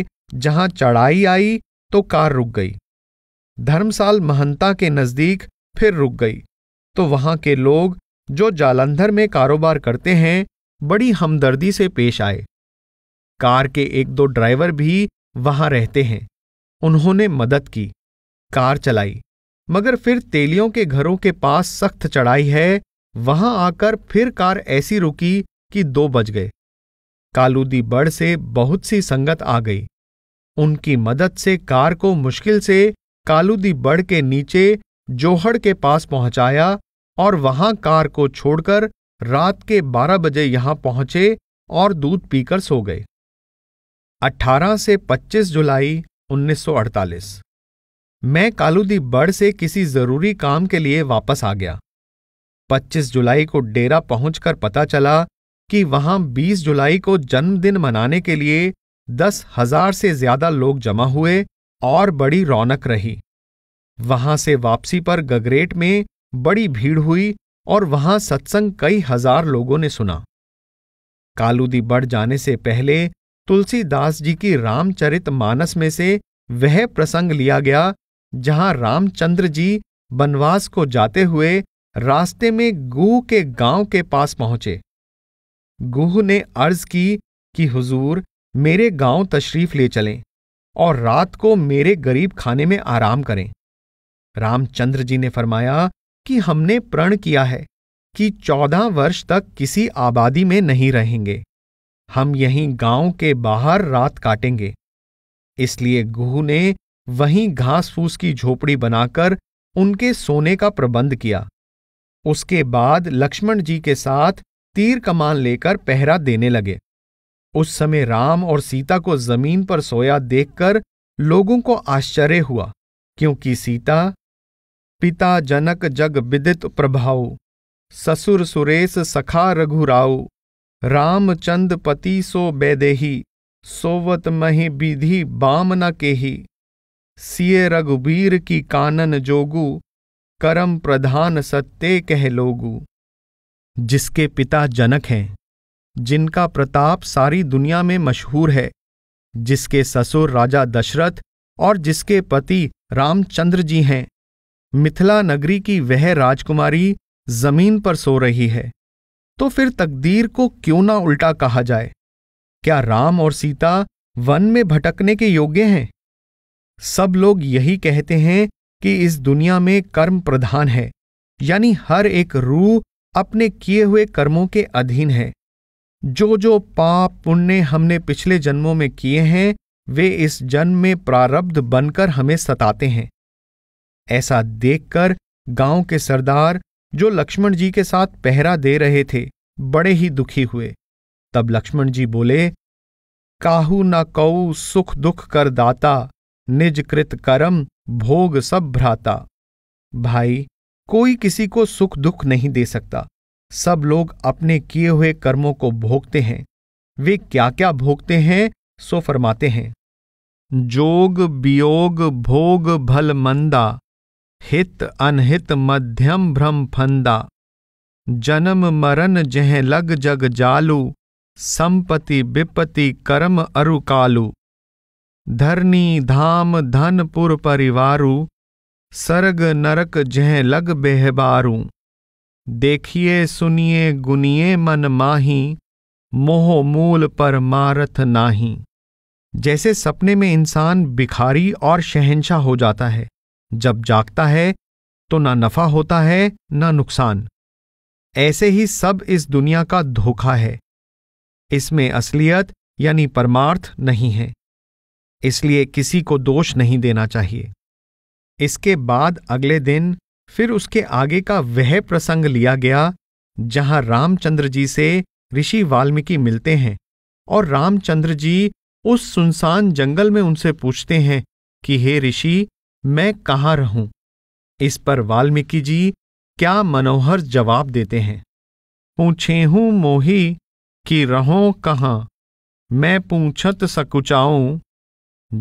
जहां चढ़ाई आई तो कार रुक गई धर्मसाल महंता के नजदीक फिर रुक गई तो वहां के लोग जो जालंधर में कारोबार करते हैं बड़ी हमदर्दी से पेश आए कार के एक दो ड्राइवर भी वहां रहते हैं उन्होंने मदद की कार चलाई मगर फिर तेलियों के घरों के पास सख्त चढ़ाई है वहां आकर फिर कार ऐसी रुकी कि दो बज गए कालूदी बड़ से बहुत सी संगत आ गई उनकी मदद से कार को मुश्किल से कालूदी बड़ के नीचे जोहड़ के पास पहुंचाया और वहां कार को छोड़कर रात के बारह बजे यहां पहुंचे और दूध पीकर सो गए 18 से 25 जुलाई 1948 मैं कालूदीप बड़ से किसी जरूरी काम के लिए वापस आ गया 25 जुलाई को डेरा पहुंचकर पता चला कि वहां 20 जुलाई को जन्मदिन मनाने के लिए दस हजार से ज्यादा लोग जमा हुए और बड़ी रौनक रही वहां से वापसी पर गगरेट में बड़ी भीड़ हुई और वहां सत्संग कई हजार लोगों ने सुना कालूदी बढ़ जाने से पहले तुलसीदास जी की रामचरित मानस में से वह प्रसंग लिया गया जहां रामचंद्र जी वनवास को जाते हुए रास्ते में गुह के गांव के पास पहुंचे गुह ने अर्ज की कि हुजूर मेरे गांव तशरीफ ले चलें और रात को मेरे गरीब खाने में आराम करें रामचंद्र जी ने फरमाया कि हमने प्रण किया है कि चौदह वर्ष तक किसी आबादी में नहीं रहेंगे हम यहीं गांव के बाहर रात काटेंगे इसलिए गुहू ने वहीं घास फूस की झोपड़ी बनाकर उनके सोने का प्रबंध किया उसके बाद लक्ष्मण जी के साथ तीर कमान लेकर पहरा देने लगे उस समय राम और सीता को जमीन पर सोया देखकर लोगों को आश्चर्य हुआ क्योंकि सीता पिता जनक जग विदित प्रभाऊ ससुर सुरेश सखा राम रामचंद पति सो बैदेही सोवत महि विधि बाम न केही सिए रघुबीर की कानन जोगू करम प्रधान सत्य कह लोगू जिसके पिता जनक हैं जिनका प्रताप सारी दुनिया में मशहूर है जिसके ससुर राजा दशरथ और जिसके पति रामचंद्र जी हैं मिथिला नगरी की वह राजकुमारी जमीन पर सो रही है तो फिर तकदीर को क्यों ना उल्टा कहा जाए क्या राम और सीता वन में भटकने के योग्य हैं सब लोग यही कहते हैं कि इस दुनिया में कर्म प्रधान है यानी हर एक रूह अपने किए हुए कर्मों के अधीन है जो जो पाप पुण्य हमने पिछले जन्मों में किए हैं वे इस जन्म में प्रारब्ध बनकर हमें सताते हैं ऐसा देखकर गांव के सरदार जो लक्ष्मण जी के साथ पहरा दे रहे थे बड़े ही दुखी हुए तब लक्ष्मण जी बोले काहू न कऊ सुख दुख कर दाता निज कृत कर्म भोग सब भ्राता भाई कोई किसी को सुख दुख नहीं दे सकता सब लोग अपने किए हुए कर्मों को भोगते हैं वे क्या क्या भोगते हैं सो फरमाते हैं जोग वियोग भोग भल मंदा हित अनहित मध्यम भ्रम फंदा जन्म मरण जह लग जग जालू संपति विपति कर्म अरुकालू धरनी धाम धनपुर परिवारू सर्ग नरक जह लग बेहबारू देखिए सुनिए गुनिए मन माही मोह मूल पर मारथ नाही जैसे सपने में इंसान भिखारी और शहंशाह हो जाता है जब जागता है तो ना नफा होता है ना नुकसान ऐसे ही सब इस दुनिया का धोखा है इसमें असलियत यानी परमार्थ नहीं है इसलिए किसी को दोष नहीं देना चाहिए इसके बाद अगले दिन फिर उसके आगे का वह प्रसंग लिया गया जहां रामचंद्र जी से ऋषि वाल्मीकि मिलते हैं और रामचंद्र जी उस सुनसान जंगल में उनसे पूछते हैं कि हे ऋषि मैं कहाँ रहूं इस पर वाल्मीकि जी क्या मनोहर जवाब देते हैं पूछे हूं मोही कि रहो कहाँ मैं पूछत सकुचाऊं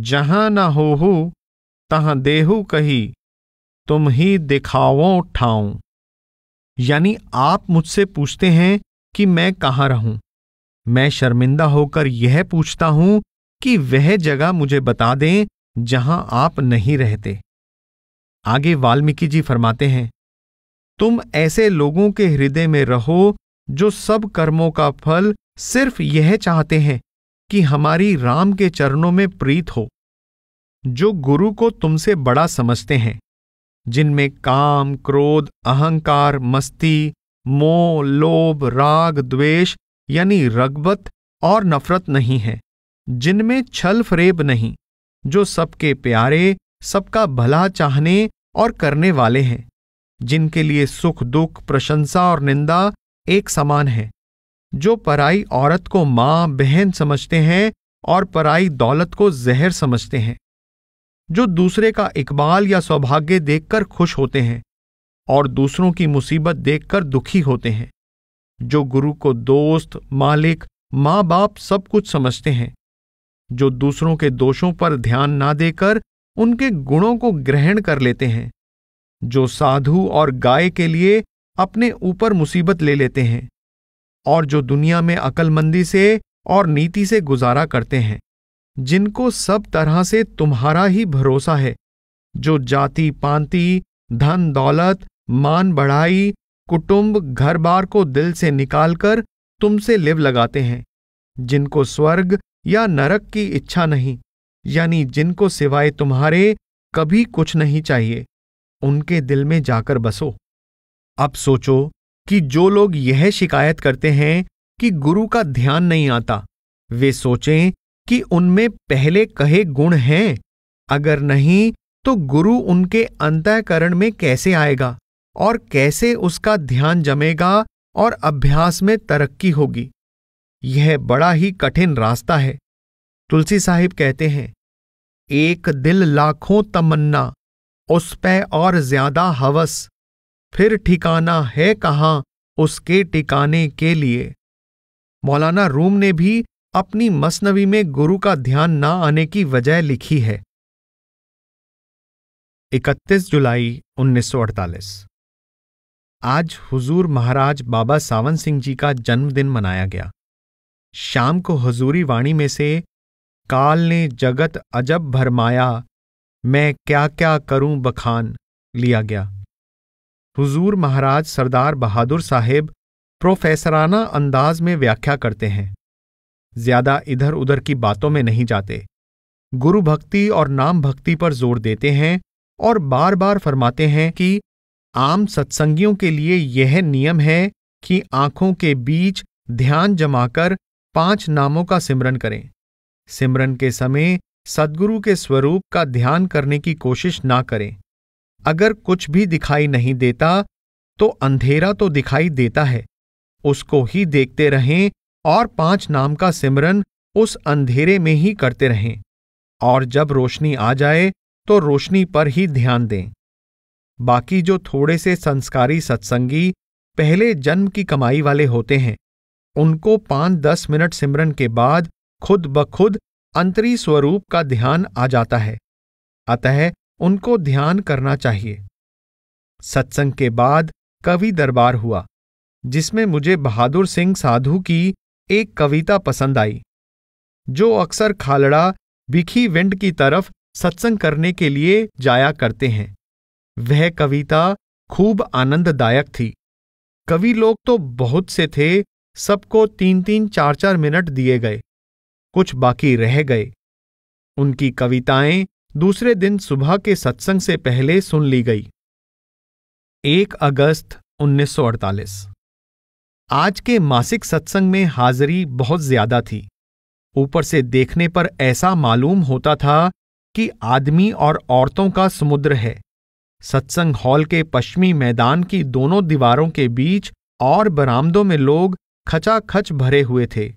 जहाँ न हो तहाँ देहु कही तुम ही दिखाओ ठाऊं यानी आप मुझसे पूछते हैं कि मैं कहाँ रहूं मैं शर्मिंदा होकर यह पूछता हूं कि वह जगह मुझे बता दें जहां आप नहीं रहते आगे वाल्मीकि जी फरमाते हैं तुम ऐसे लोगों के हृदय में रहो जो सब कर्मों का फल सिर्फ यह चाहते हैं कि हमारी राम के चरणों में प्रीत हो जो गुरु को तुमसे बड़ा समझते हैं जिनमें काम क्रोध अहंकार मस्ती मोह लोभ राग द्वेष यानी रगबत और नफरत नहीं है जिनमें छल फरेब नहीं जो सबके प्यारे सबका भला चाहने और करने वाले हैं जिनके लिए सुख दुख प्रशंसा और निंदा एक समान है जो पराई औरत को मां बहन समझते हैं और पराई दौलत को जहर समझते हैं जो दूसरे का इकबाल या सौभाग्य देखकर खुश होते हैं और दूसरों की मुसीबत देखकर दुखी होते हैं जो गुरु को दोस्त मालिक माँ बाप सब कुछ समझते हैं जो दूसरों के दोषों पर ध्यान ना देकर उनके गुणों को ग्रहण कर लेते हैं जो साधु और गाय के लिए अपने ऊपर मुसीबत ले लेते हैं और जो दुनिया में अकलमंदी से और नीति से गुजारा करते हैं जिनको सब तरह से तुम्हारा ही भरोसा है जो जाति पांति धन दौलत मान बढ़ाई कुटुंब घर बार को दिल से निकालकर तुमसे लिव लगाते हैं जिनको स्वर्ग या नरक की इच्छा नहीं यानी जिनको सिवाय तुम्हारे कभी कुछ नहीं चाहिए उनके दिल में जाकर बसो अब सोचो कि जो लोग यह शिकायत करते हैं कि गुरु का ध्यान नहीं आता वे सोचें कि उनमें पहले कहे गुण हैं अगर नहीं तो गुरु उनके अंतःकरण में कैसे आएगा और कैसे उसका ध्यान जमेगा और अभ्यास में तरक्की होगी यह बड़ा ही कठिन रास्ता है तुलसी साहिब कहते हैं एक दिल लाखों तमन्ना उस पे और ज्यादा हवस फिर ठिकाना है कहाँ उसके टिकाने के लिए मौलाना रूम ने भी अपनी मसनवी में गुरु का ध्यान ना आने की वजह लिखी है 31 जुलाई 1948 आज हुजूर महाराज बाबा सावन सिंह जी का जन्मदिन मनाया गया शाम को हजूरी वाणी में से काल ने जगत अजब भरमाया मैं क्या क्या करूं बखान लिया गया हुजूर महाराज सरदार बहादुर साहेब प्रोफेसराना अंदाज में व्याख्या करते हैं ज्यादा इधर उधर की बातों में नहीं जाते गुरु भक्ति और नाम भक्ति पर जोर देते हैं और बार बार फरमाते हैं कि आम सत्संगियों के लिए यह नियम है कि आंखों के बीच ध्यान जमाकर पांच नामों का सिमरन करें सिमरन के समय सदगुरु के स्वरूप का ध्यान करने की कोशिश ना करें अगर कुछ भी दिखाई नहीं देता तो अंधेरा तो दिखाई देता है उसको ही देखते रहें और पांच नाम का सिमरन उस अंधेरे में ही करते रहें और जब रोशनी आ जाए तो रोशनी पर ही ध्यान दें बाकी जो थोड़े से संस्कारी सत्संगी पहले जन्म की कमाई वाले होते हैं उनको पांच दस मिनट सिमरन के बाद खुद ब खुद अंतरी स्वरूप का ध्यान आ जाता है अतः उनको ध्यान करना चाहिए सत्संग के बाद कवि दरबार हुआ जिसमें मुझे बहादुर सिंह साधु की एक कविता पसंद आई जो अक्सर खालड़ा बिखी विंड की तरफ सत्संग करने के लिए जाया करते हैं वह कविता खूब आनंददायक थी कवि लोग तो बहुत से थे सबको तीन तीन चार चार मिनट दिए गए कुछ बाकी रह गए उनकी कविताएं दूसरे दिन सुबह के सत्संग से पहले सुन ली गई एक अगस्त 1948 आज के मासिक सत्संग में हाजिरी बहुत ज्यादा थी ऊपर से देखने पर ऐसा मालूम होता था कि आदमी और औरतों का समुद्र है सत्संग हॉल के पश्चिमी मैदान की दोनों दीवारों के बीच और बरामदों में लोग खचाखच भरे हुए थे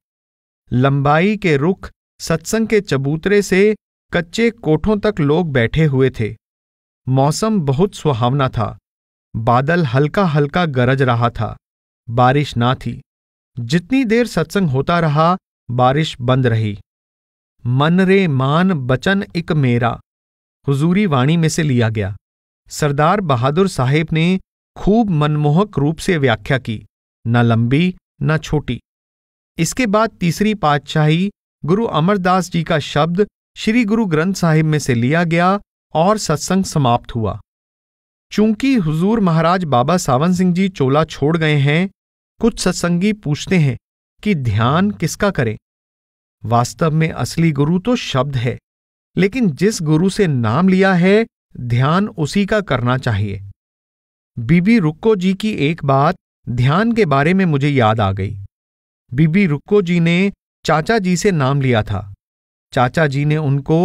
लंबाई के रुख सत्संग के चबूतरे से कच्चे कोठों तक लोग बैठे हुए थे मौसम बहुत सुहावना था बादल हल्का हल्का गरज रहा था बारिश ना थी जितनी देर सत्संग होता रहा बारिश बंद रही मन रे मान बचन इक मेरा हुजूरी वाणी में से लिया गया सरदार बहादुर साहेब ने खूब मनमोहक रूप से व्याख्या की न लंबी न छोटी इसके बाद तीसरी पातशाही गुरु अमरदास जी का शब्द श्री गुरु ग्रंथ साहिब में से लिया गया और सत्संग समाप्त हुआ चूंकि हुजूर महाराज बाबा सावन सिंह जी चोला छोड़ गए हैं कुछ सत्संगी पूछते हैं कि ध्यान किसका करें वास्तव में असली गुरु तो शब्द है लेकिन जिस गुरु से नाम लिया है ध्यान उसी का करना चाहिए बीबी रुक्को जी की एक बात ध्यान के बारे में मुझे याद आ गई बीबी रुक्को जी ने चाचा जी से नाम लिया था चाचा जी ने उनको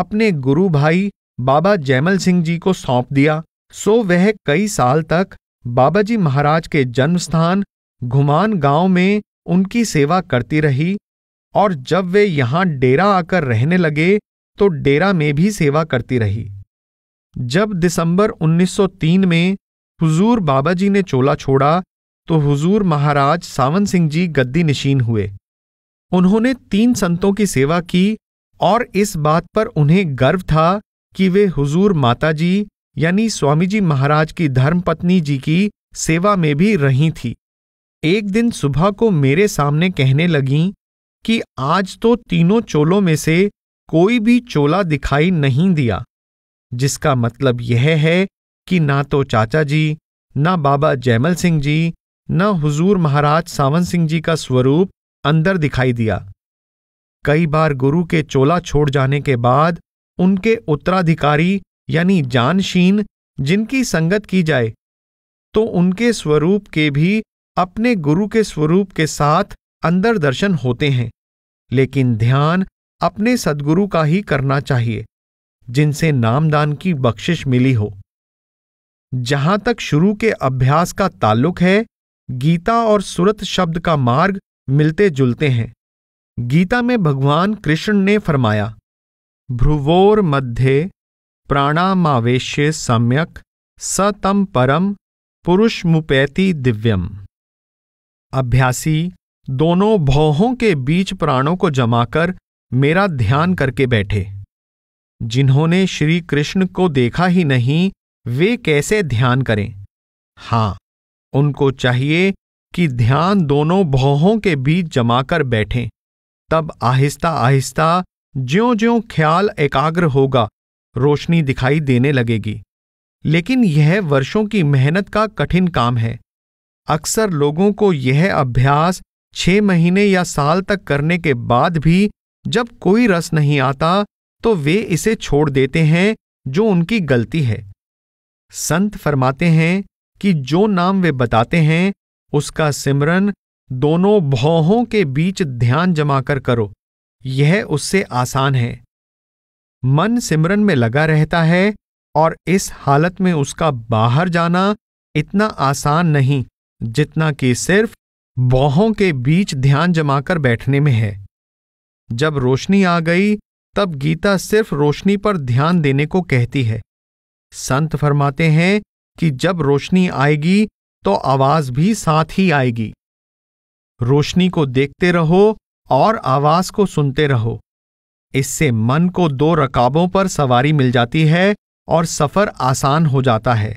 अपने गुरु भाई बाबा जयमल सिंह जी को सौंप दिया सो वह कई साल तक बाबा जी महाराज के जन्म स्थान घुमान गांव में उनकी सेवा करती रही और जब वे यहां डेरा आकर रहने लगे तो डेरा में भी सेवा करती रही जब दिसंबर 1903 में हुजूर बाबा जी ने चोला छोड़ा तो हुजूर महाराज सावन सिंह जी गद्दी निशीन हुए उन्होंने तीन संतों की सेवा की और इस बात पर उन्हें गर्व था कि वे हुजूर माताजी यानी स्वामीजी महाराज की धर्मपत्नी जी की सेवा में भी रही थी एक दिन सुबह को मेरे सामने कहने लगीं कि आज तो तीनों चोलों में से कोई भी चोला दिखाई नहीं दिया जिसका मतलब यह है कि ना तो चाचा जी ना बाबा जयमल सिंह जी न हुजूर महाराज सावन सिंह जी का स्वरूप अंदर दिखाई दिया कई बार गुरु के चोला छोड़ जाने के बाद उनके उत्तराधिकारी यानी जानशीन जिनकी संगत की जाए तो उनके स्वरूप के भी अपने गुरु के स्वरूप के साथ अंदर दर्शन होते हैं लेकिन ध्यान अपने सदगुरु का ही करना चाहिए जिनसे नामदान की बख्शिश मिली हो जहां तक शुरू के अभ्यास का ताल्लुक है गीता और सुरत शब्द का मार्ग मिलते जुलते हैं गीता में भगवान कृष्ण ने फरमाया भ्रुवोर मध्य प्राणामावेश्य सम्यक सतम परम पुरुष मुपैति दिव्यम अभ्यासी दोनों भौहों के बीच प्राणों को जमाकर मेरा ध्यान करके बैठे जिन्होंने श्री कृष्ण को देखा ही नहीं वे कैसे ध्यान करें हाँ उनको चाहिए कि ध्यान दोनों भौहों के बीच जमाकर बैठें तब आहिस्ता आहिस्ता ज्यो ज्यो ख्याल एकाग्र होगा रोशनी दिखाई देने लगेगी लेकिन यह वर्षों की मेहनत का कठिन काम है अक्सर लोगों को यह अभ्यास छह महीने या साल तक करने के बाद भी जब कोई रस नहीं आता तो वे इसे छोड़ देते हैं जो उनकी गलती है संत फरमाते हैं कि जो नाम वे बताते हैं उसका सिमरन दोनों भौहों के बीच ध्यान जमा कर करो यह उससे आसान है मन सिमरन में लगा रहता है और इस हालत में उसका बाहर जाना इतना आसान नहीं जितना कि सिर्फ भौहों के बीच ध्यान जमा कर बैठने में है जब रोशनी आ गई तब गीता सिर्फ रोशनी पर ध्यान देने को कहती है संत फरमाते हैं कि जब रोशनी आएगी तो आवाज भी साथ ही आएगी रोशनी को देखते रहो और आवाज को सुनते रहो इससे मन को दो रकाबों पर सवारी मिल जाती है और सफर आसान हो जाता है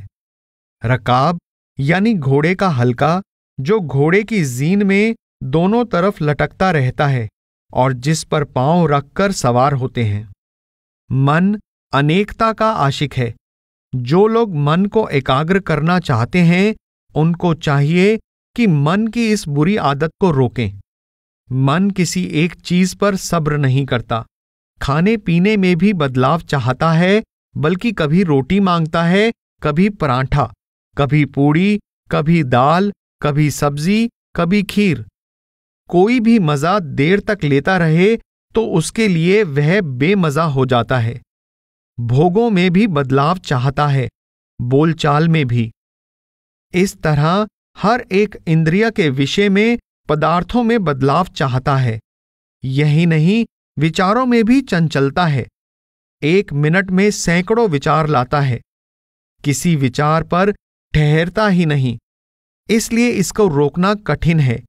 रकाब यानी घोड़े का हल्का जो घोड़े की जीन में दोनों तरफ लटकता रहता है और जिस पर पांव रखकर सवार होते हैं मन अनेकता का आशिक है जो लोग मन को एकाग्र करना चाहते हैं उनको चाहिए कि मन की इस बुरी आदत को रोकें मन किसी एक चीज पर सब्र नहीं करता खाने पीने में भी बदलाव चाहता है बल्कि कभी रोटी मांगता है कभी परांठा कभी पूड़ी कभी दाल कभी सब्जी कभी खीर कोई भी मज़ा देर तक लेता रहे तो उसके लिए वह बेमज़ा हो जाता है भोगों में भी बदलाव चाहता है बोलचाल में भी इस तरह हर एक इंद्रिय के विषय में पदार्थों में बदलाव चाहता है यही नहीं विचारों में भी चंचलता है एक मिनट में सैकड़ों विचार लाता है किसी विचार पर ठहरता ही नहीं इसलिए इसको रोकना कठिन है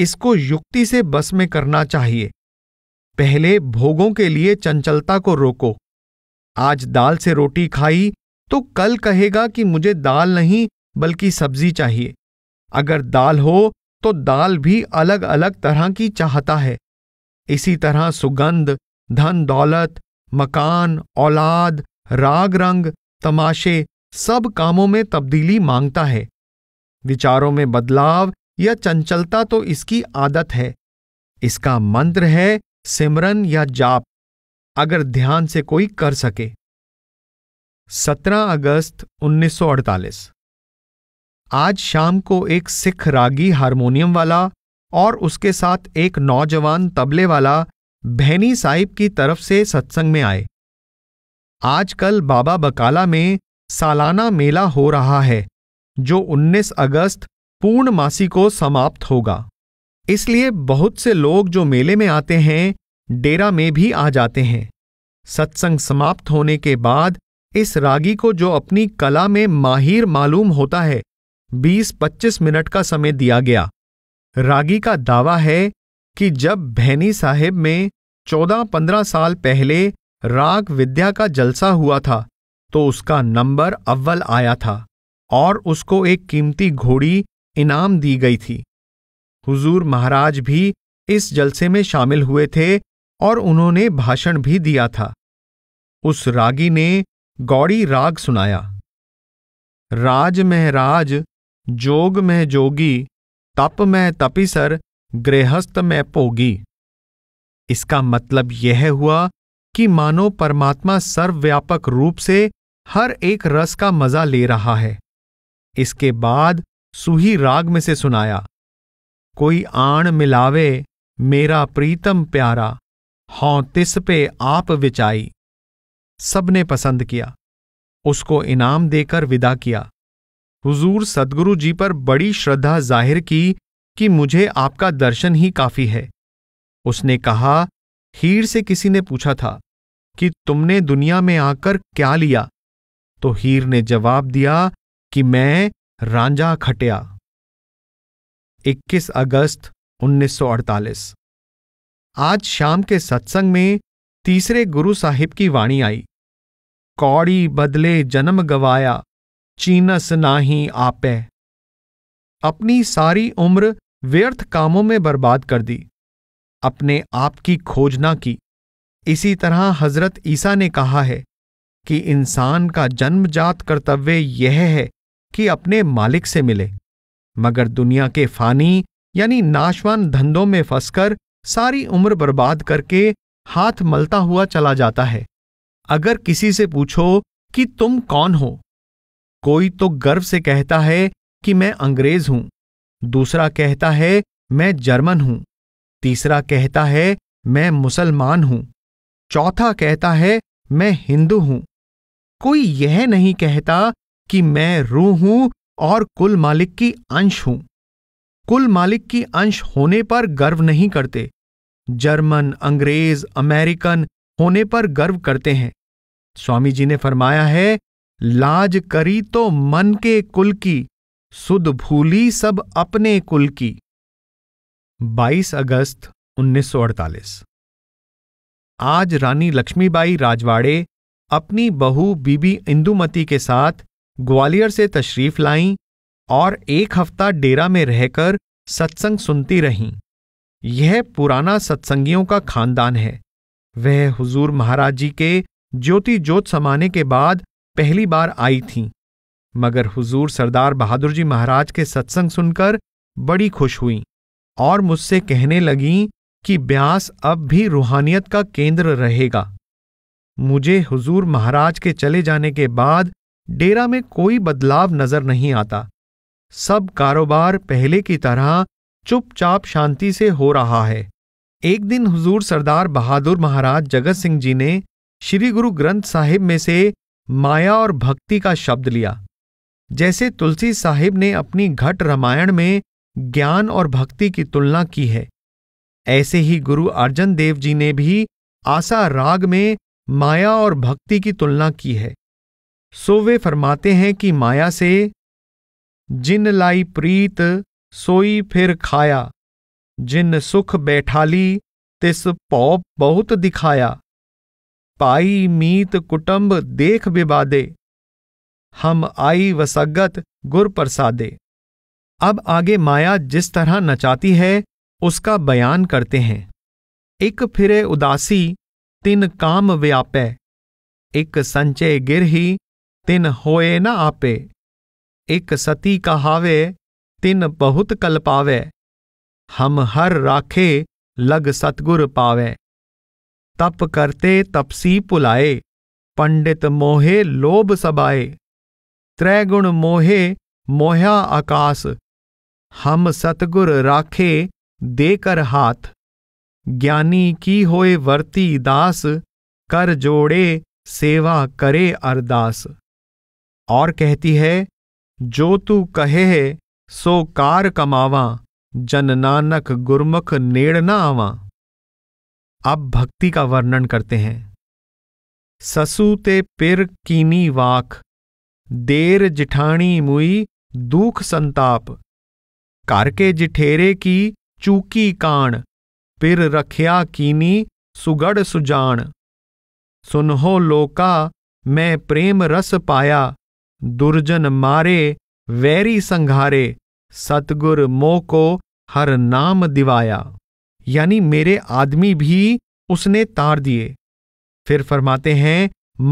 इसको युक्ति से बस में करना चाहिए पहले भोगों के लिए चंचलता को रोको आज दाल से रोटी खाई तो कल कहेगा कि मुझे दाल नहीं बल्कि सब्जी चाहिए अगर दाल हो तो दाल भी अलग अलग तरह की चाहता है इसी तरह सुगंध धन दौलत मकान औलाद राग रंग तमाशे सब कामों में तब्दीली मांगता है विचारों में बदलाव या चंचलता तो इसकी आदत है इसका मंत्र है सिमरन या जाप अगर ध्यान से कोई कर सके 17 अगस्त 1948 आज शाम को एक सिख रागी हारमोनियम वाला और उसके साथ एक नौजवान तबले वाला भैनी साहिब की तरफ से सत्संग में आए आजकल बाबा बकाला में सालाना मेला हो रहा है जो 19 अगस्त पूर्णमासी को समाप्त होगा इसलिए बहुत से लोग जो मेले में आते हैं डेरा में भी आ जाते हैं सत्संग समाप्त होने के बाद इस रागी को जो अपनी कला में माहिर मालूम होता है 20-25 मिनट का समय दिया गया रागी का दावा है कि जब भैनी साहेब में 14-15 साल पहले राग विद्या का जलसा हुआ था तो उसका नंबर अव्वल आया था और उसको एक कीमती घोड़ी इनाम दी गई थी हुजूर महाराज भी इस जलसे में शामिल हुए थे और उन्होंने भाषण भी दिया था उस रागी ने गौड़ी राग सुनाया राज महराज जोग में जोगी तप में तपिसर गृहस्थ में भोगी इसका मतलब यह हुआ कि मानो परमात्मा सर्वव्यापक रूप से हर एक रस का मजा ले रहा है इसके बाद सुही राग में से सुनाया कोई आण मिलावे मेरा प्रीतम प्यारा हौ तिस पे आप विचाई सबने पसंद किया उसको इनाम देकर विदा किया हुजूर सदगुरु जी पर बड़ी श्रद्धा जाहिर की कि मुझे आपका दर्शन ही काफी है उसने कहा हीर से किसी ने पूछा था कि तुमने दुनिया में आकर क्या लिया तो हीर ने जवाब दिया कि मैं रांझा खटिया 21 अगस्त 1948 आज शाम के सत्संग में तीसरे गुरु साहिब की वाणी आई कौड़ी बदले जन्म गवाया चीनस नाही आपे अपनी सारी उम्र व्यर्थ कामों में बर्बाद कर दी अपने आप की खोज ना की इसी तरह हजरत ईसा ने कहा है कि इंसान का जन्मजात कर्तव्य यह है कि अपने मालिक से मिले मगर दुनिया के फानी यानी नाशवान धंधों में फंसकर सारी उम्र बर्बाद करके हाथ मलता हुआ चला जाता है अगर किसी से पूछो कि तुम कौन हो कोई तो गर्व से कहता है कि मैं अंग्रेज हूं दूसरा कहता है मैं जर्मन हूं तीसरा कहता है मैं मुसलमान हूं चौथा कहता है मैं हिंदू हूं कोई यह नहीं कहता कि मैं रूह हूं और कुल मालिक की अंश हूं कुल मालिक की अंश होने पर गर्व नहीं करते जर्मन अंग्रेज अमेरिकन होने पर गर्व करते हैं स्वामी जी ने फरमाया है लाज करी तो मन के कुल की सुध भूली सब अपने कुल की 22 अगस्त 1948 आज रानी लक्ष्मीबाई राजवाड़े अपनी बहू बीबी इंदुमती के साथ ग्वालियर से तशरीफ लाईं और एक हफ्ता डेरा में रहकर सत्संग सुनती रहीं यह पुराना सत्संगियों का खानदान है वह हुजूर महाराज जी के ज्योति ज्योत समाने के बाद पहली बार आई थीं मगर हुजूर सरदार बहादुर जी महाराज के सत्संग सुनकर बड़ी खुश हुई और मुझसे कहने लगीं कि ब्यास अब भी रूहानियत का केंद्र रहेगा मुझे हुजूर महाराज के चले जाने के बाद डेरा में कोई बदलाव नजर नहीं आता सब कारोबार पहले की तरह चुपचाप शांति से हो रहा है एक दिन हुजूर सरदार बहादुर महाराज जगत सिंह जी ने श्री गुरु ग्रंथ साहिब में से माया और भक्ति का शब्द लिया जैसे तुलसी साहिब ने अपनी घट रामायण में ज्ञान और भक्ति की तुलना की है ऐसे ही गुरु अर्जन देव जी ने भी आशा राग में माया और भक्ति की तुलना की है सो वे फरमाते हैं कि माया से जिन लाई प्रीत सोई फिर खाया जिन सुख बैठाली तिस पौप बहुत दिखाया पाई मीत कुटुंब देख बिबादे हम आई वसगत गुर प्रसादे अब आगे माया जिस तरह नचाती है उसका बयान करते हैं एक फिरे उदासी तिन काम व्यापे एक संचय ही तिन होए न आपे एक सती कहावे तिन बहुत कल पावे हम हर राखे लग सतगुर पावे तप करते तपसी पुलाए पंडित मोहे लोभ सबाए त्रैगुण मोहे मोहया आकाश हम सतगुर राखे देकर हाथ ज्ञानी की होए वर्ती दास कर जोड़े सेवा करे अरदास और कहती है जो तू कहे है सो कार कमावा जन नानक गुरमुख नेड़ ना आवा अब भक्ति का वर्णन करते हैं ससुते पिर कीनी वाख देर जिठाणी मुई दुख संताप करके जिठेरे की चूकी काण पिर रखिया कीनी सुगढ़ सुजान सुनहो लोका मैं प्रेम रस पाया दुर्जन मारे वैरी संघारे सतगुर मो को हर नाम दिवाया यानी मेरे आदमी भी उसने तार दिए फिर फरमाते हैं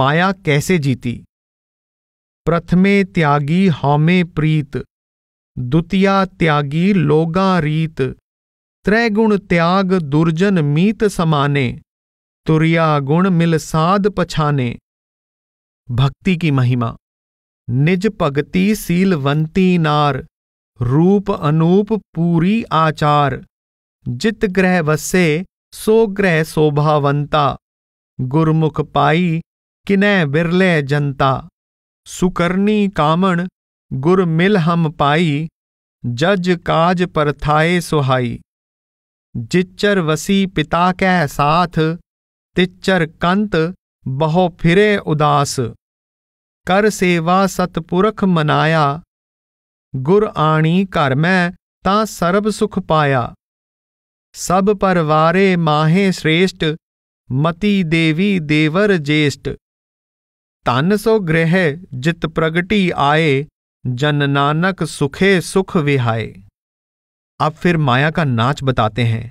माया कैसे जीती प्रथमे त्यागी हौमे प्रीत द्वितीया त्यागी लोगा रीत त्रैगुण त्याग दुर्जन मीत समाने तुरिया गुण मिल साद पछाने भक्ति की महिमा निज पगति सीलवंती नार रूप अनूप पूरी आचार जित ग्रह वसे सो ग्रह शोभावंता गुरमुख पाई किनय बिरले जनता सुकर्णी कामण गुर मिल हम पाई जज काज पर थाए सुहाई जिच्चर वसी पिता कह साथ तिच्चर कंत बहो फिरे उदास कर सेवा सतपुरख मनाया गुर आणी कर मैं ता सर्ब सुख पाया सब परवारे माहे श्रेष्ठ मति देवी देवर ज्येष्ठ तन सो गृह जित प्रगति आए जन नानक सुखे सुख विहाय अब फिर माया का नाच बताते हैं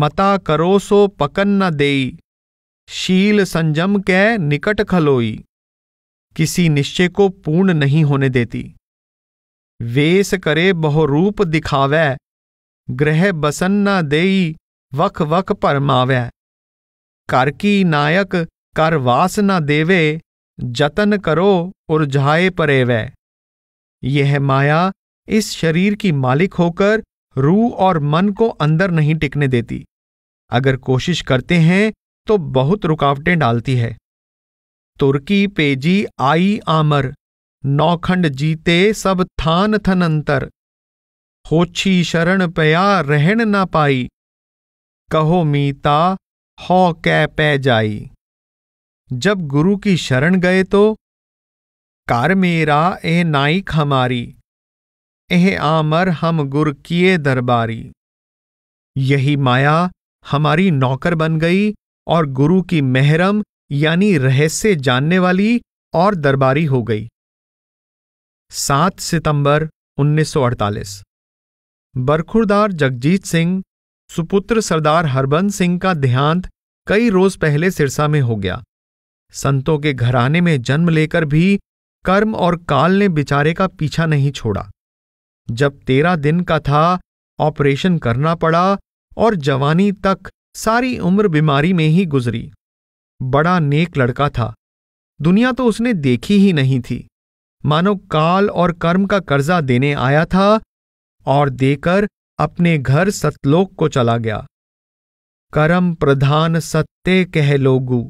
मता करो सो पकन न देई शील संजम के निकट खलोई किसी निश्चय को पूर्ण नहीं होने देती वेश करे बहुरूप दिखावे ग्रह बसन न देई वख वख परमावै कर की नायक कर वास न देवे जतन करो उर्झाए परे वै यह माया इस शरीर की मालिक होकर रूह और मन को अंदर नहीं टिकने देती अगर कोशिश करते हैं तो बहुत रुकावटें डालती है तुर्की पेजी आई आमर नौखंड जीते सब थान थन अंतर होछी शरण पया रहन ना पाई कहो मीता हो कै पै जाई जब गुरु की शरण गए तो कार मेरा एह नाइक हमारी एह आमर हम गुर किए दरबारी यही माया हमारी नौकर बन गई और गुरु की मेहरम यानी रहस्य जानने वाली और दरबारी हो गई सात सितंबर 1948 बरखुरदार जगजीत सिंह सुपुत्र सरदार हरबंस सिंह का देहांत कई रोज पहले सिरसा में हो गया संतों के घराने में जन्म लेकर भी कर्म और काल ने बिचारे का पीछा नहीं छोड़ा जब तेरह दिन का था ऑपरेशन करना पड़ा और जवानी तक सारी उम्र बीमारी में ही गुजरी बड़ा नेक लड़का था दुनिया तो उसने देखी ही नहीं थी मानो काल और कर्म का कर्जा देने आया था और देकर अपने घर सतलोक को चला गया करम प्रधान सत्य कह लोगू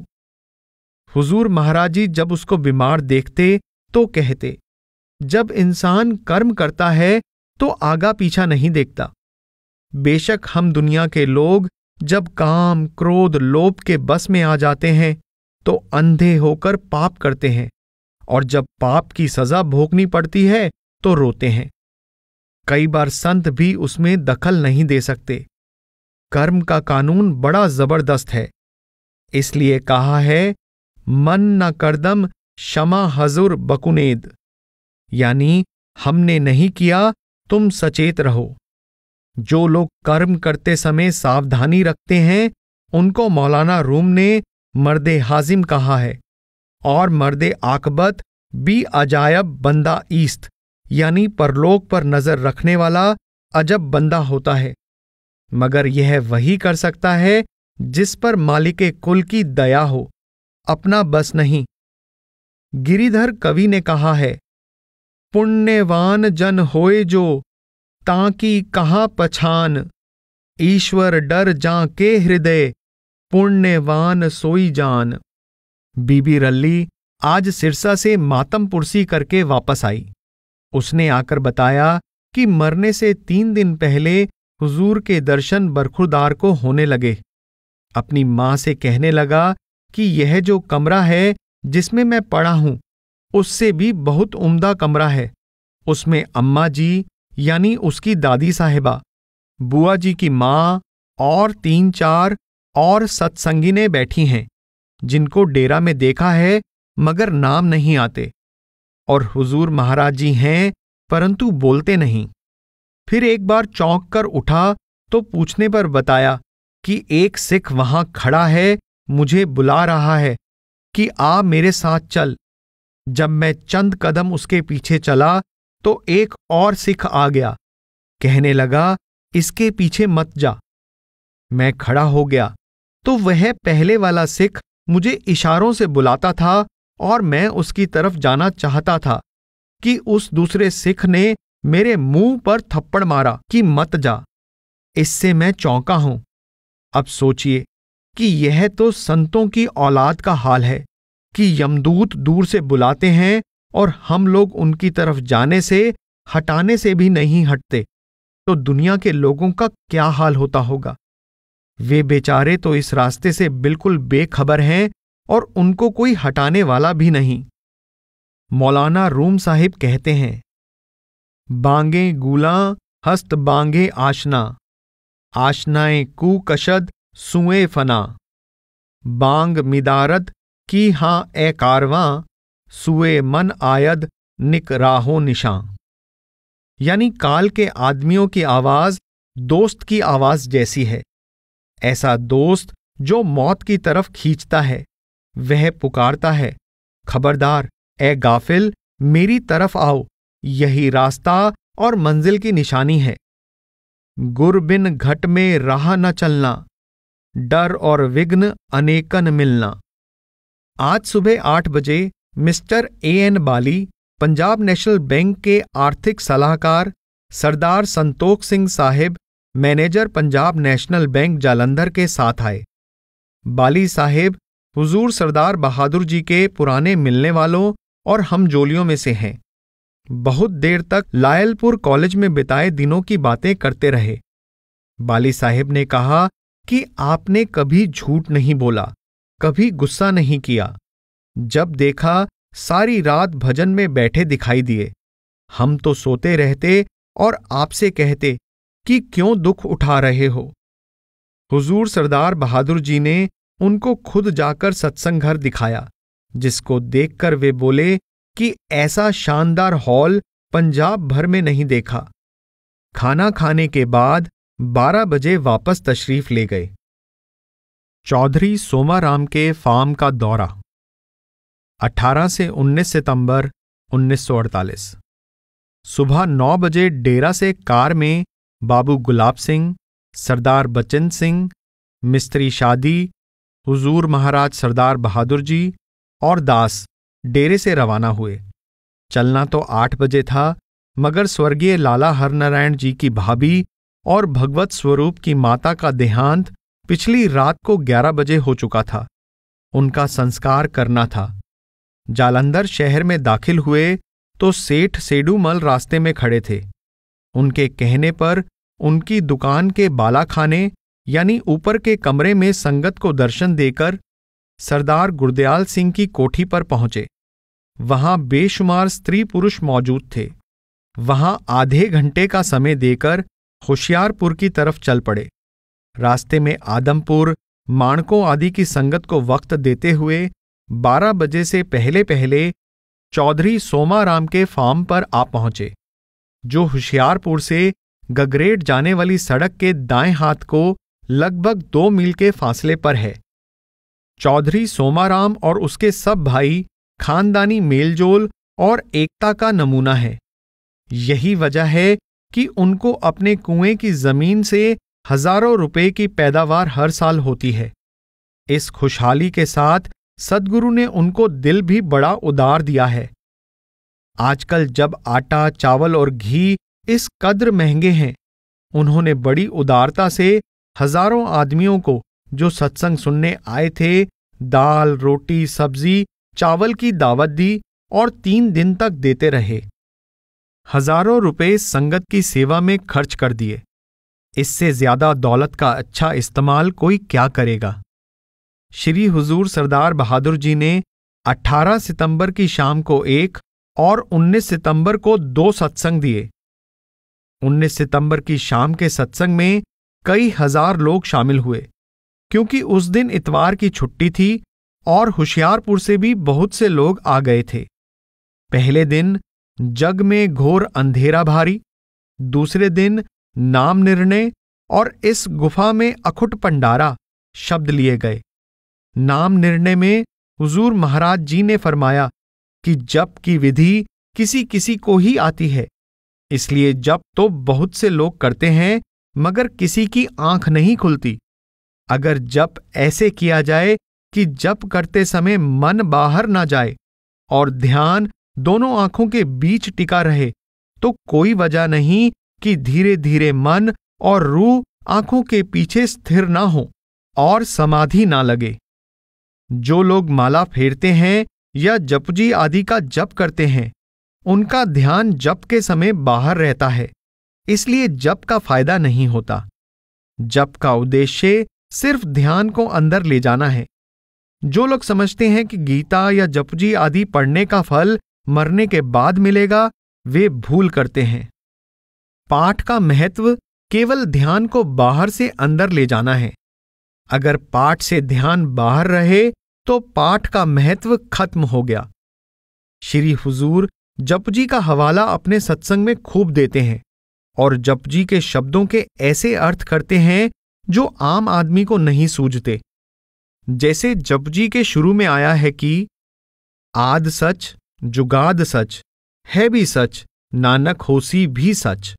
हुजूर महाराज जी जब उसको बीमार देखते तो कहते जब इंसान कर्म करता है तो आगा पीछा नहीं देखता बेशक हम दुनिया के लोग जब काम क्रोध लोभ के बस में आ जाते हैं तो अंधे होकर पाप करते हैं और जब पाप की सजा भोगनी पड़ती है तो रोते हैं कई बार संत भी उसमें दखल नहीं दे सकते कर्म का कानून बड़ा जबरदस्त है इसलिए कहा है मन न करदम क्षमा हजुर बकुनेद यानी हमने नहीं किया तुम सचेत रहो जो लोग कर्म करते समय सावधानी रखते हैं उनको मौलाना रूम ने मर्द हाजिम कहा है और मर्द आकबत बी अजायब बंदा ईस्त यानी परलोक पर नजर रखने वाला अजब बंदा होता है मगर यह वही कर सकता है जिस पर मालिक कुल की दया हो अपना बस नहीं गिरिधर कवि ने कहा है पुण्यवान जन होए जो ताकि कहाँ पछान ईश्वर डर जा के हृदय पुण्यवान सोई जान बीबी रल्ली आज सिरसा से मातम पुरसी करके वापस आई उसने आकर बताया कि मरने से तीन दिन पहले हुजूर के दर्शन बरखुरदार को होने लगे अपनी माँ से कहने लगा कि यह जो कमरा है जिसमें मैं पड़ा हूं उससे भी बहुत उम्दा कमरा है उसमें अम्मा जी यानी उसकी दादी साहिबा बुआ जी की माँ और तीन चार और सत्संगिने बैठी हैं जिनको डेरा में देखा है मगर नाम नहीं आते और हुजूर महाराज जी हैं परंतु बोलते नहीं फिर एक बार चौंक कर उठा तो पूछने पर बताया कि एक सिख वहां खड़ा है मुझे बुला रहा है कि आ मेरे साथ चल जब मैं चंद कदम उसके पीछे चला तो एक और सिख आ गया कहने लगा इसके पीछे मत जा मैं खड़ा हो गया तो वह पहले वाला सिख मुझे इशारों से बुलाता था और मैं उसकी तरफ जाना चाहता था कि उस दूसरे सिख ने मेरे मुंह पर थप्पड़ मारा कि मत जा इससे मैं चौंका हूं अब सोचिए कि यह तो संतों की औलाद का हाल है कि यमदूत दूर से बुलाते हैं और हम लोग उनकी तरफ जाने से हटाने से भी नहीं हटते तो दुनिया के लोगों का क्या हाल होता होगा वे बेचारे तो इस रास्ते से बिल्कुल बेखबर हैं और उनको कोई हटाने वाला भी नहीं मौलाना रूम साहिब कहते हैं बांगे गुला हस्त बांगे आशना आशनाएं कुकशद सुए फना बांग मिदारत की हां ए कारवां सुए मन आयद निक राहो निशां यानी काल के आदमियों की आवाज दोस्त की आवाज जैसी है ऐसा दोस्त जो मौत की तरफ खींचता है वह पुकारता है खबरदार ए गाफिल मेरी तरफ आओ यही रास्ता और मंजिल की निशानी है गुर बिन घट में राह न चलना डर और विघ्न अनेकन मिलना आज सुबह आठ बजे mister A N Bali Punjab national bank के आर्थिक सलाहकार सरदार संतोख सिंह साहेब manager Punjab national bank Jalandhar के साथ आए बाली साहेब हुजूर सरदार बहादुर जी के पुराने मिलने वालों और हम जोलियों में से हैं बहुत देर तक लायलपुर कॉलेज में बिताए दिनों की बातें करते रहे बाली साहेब ने कहा कि आपने कभी झूठ नहीं बोला कभी गुस्सा नहीं किया जब देखा सारी रात भजन में बैठे दिखाई दिए हम तो सोते रहते और आपसे कहते कि क्यों दुख उठा रहे हो हुजूर सरदार बहादुर जी ने उनको खुद जाकर सत्संग घर दिखाया जिसको देखकर वे बोले कि ऐसा शानदार हॉल पंजाब भर में नहीं देखा खाना खाने के बाद 12 बजे वापस तशरीफ ले गए चौधरी सोमाराम के फार्म का दौरा 18 से 19 सितंबर 1948 सुबह 9 बजे डेरा से कार में बाबू गुलाब सिंह सरदार बचन सिंह मिस्त्री शादी हुजूर महाराज सरदार बहादुर जी और दास डेरे से रवाना हुए चलना तो आठ बजे था मगर स्वर्गीय लाला हरनारायण जी की भाभी और भगवत स्वरूप की माता का देहांत पिछली रात को ग्यारह बजे हो चुका था उनका संस्कार करना था जालंधर शहर में दाखिल हुए तो सेठ सेडूमल रास्ते में खड़े थे उनके कहने पर उनकी दुकान के बालाखाने यानी ऊपर के कमरे में संगत को दर्शन देकर सरदार गुरदयाल सिंह की कोठी पर पहुंचे वहां बेशुमार स्त्री पुरुष मौजूद थे वहां आधे घंटे का समय देकर होशियारपुर की तरफ चल पड़े रास्ते में आदमपुर माणकों आदि की संगत को वक्त देते हुए बारह बजे से पहले पहले चौधरी सोमाराम के फार्म पर आ पहुंचे जो होशियारपुर से गगरेट जाने वाली सड़क के दाएं हाथ को लगभग दो मील के फासले पर है चौधरी सोमाराम और उसके सब भाई खानदानी मेलजोल और एकता का नमूना है यही वजह है कि उनको अपने कुएं की जमीन से हजारों रुपए की पैदावार हर साल होती है इस खुशहाली के साथ सदगुरु ने उनको दिल भी बड़ा उदार दिया है आजकल जब आटा चावल और घी इस कद्र महंगे हैं उन्होंने बड़ी उदारता से हजारों आदमियों को जो सत्संग सुनने आए थे दाल रोटी सब्जी चावल की दावत दी और तीन दिन तक देते रहे हजारों रुपए संगत की सेवा में खर्च कर दिए इससे ज्यादा दौलत का अच्छा इस्तेमाल कोई क्या करेगा श्री हुजूर सरदार बहादुर जी ने 18 सितंबर की शाम को एक और 19 सितंबर को दो सत्संग दिए 19 सितंबर की शाम के सत्संग में कई हजार लोग शामिल हुए क्योंकि उस दिन इतवार की छुट्टी थी और होशियारपुर से भी बहुत से लोग आ गए थे पहले दिन जग में घोर अंधेरा भारी दूसरे दिन नाम निर्णय और इस गुफा में अखुट पंडारा शब्द लिए गए नाम निर्णय में हुजूर महाराज जी ने फरमाया कि जप की विधि किसी किसी को ही आती है इसलिए जप तो बहुत से लोग करते हैं मगर किसी की आंख नहीं खुलती अगर जप ऐसे किया जाए कि जप करते समय मन बाहर ना जाए और ध्यान दोनों आंखों के बीच टिका रहे तो कोई वजह नहीं कि धीरे धीरे मन और रूह आंखों के पीछे स्थिर ना हो और समाधि ना लगे जो लोग माला फेरते हैं या जपजी आदि का जप करते हैं उनका ध्यान जप के समय बाहर रहता है इसलिए जप का फायदा नहीं होता जप का उद्देश्य सिर्फ ध्यान को अंदर ले जाना है जो लोग समझते हैं कि गीता या जपजी आदि पढ़ने का फल मरने के बाद मिलेगा वे भूल करते हैं पाठ का महत्व केवल ध्यान को बाहर से अंदर ले जाना है अगर पाठ से ध्यान बाहर रहे तो पाठ का महत्व खत्म हो गया श्री हुजूर जपजी का हवाला अपने सत्संग में खूब देते हैं और जपजी के शब्दों के ऐसे अर्थ करते हैं जो आम आदमी को नहीं सूझते जैसे जपजी के शुरू में आया है कि आद सच जुगाद सच है भी सच नानक होसी भी सच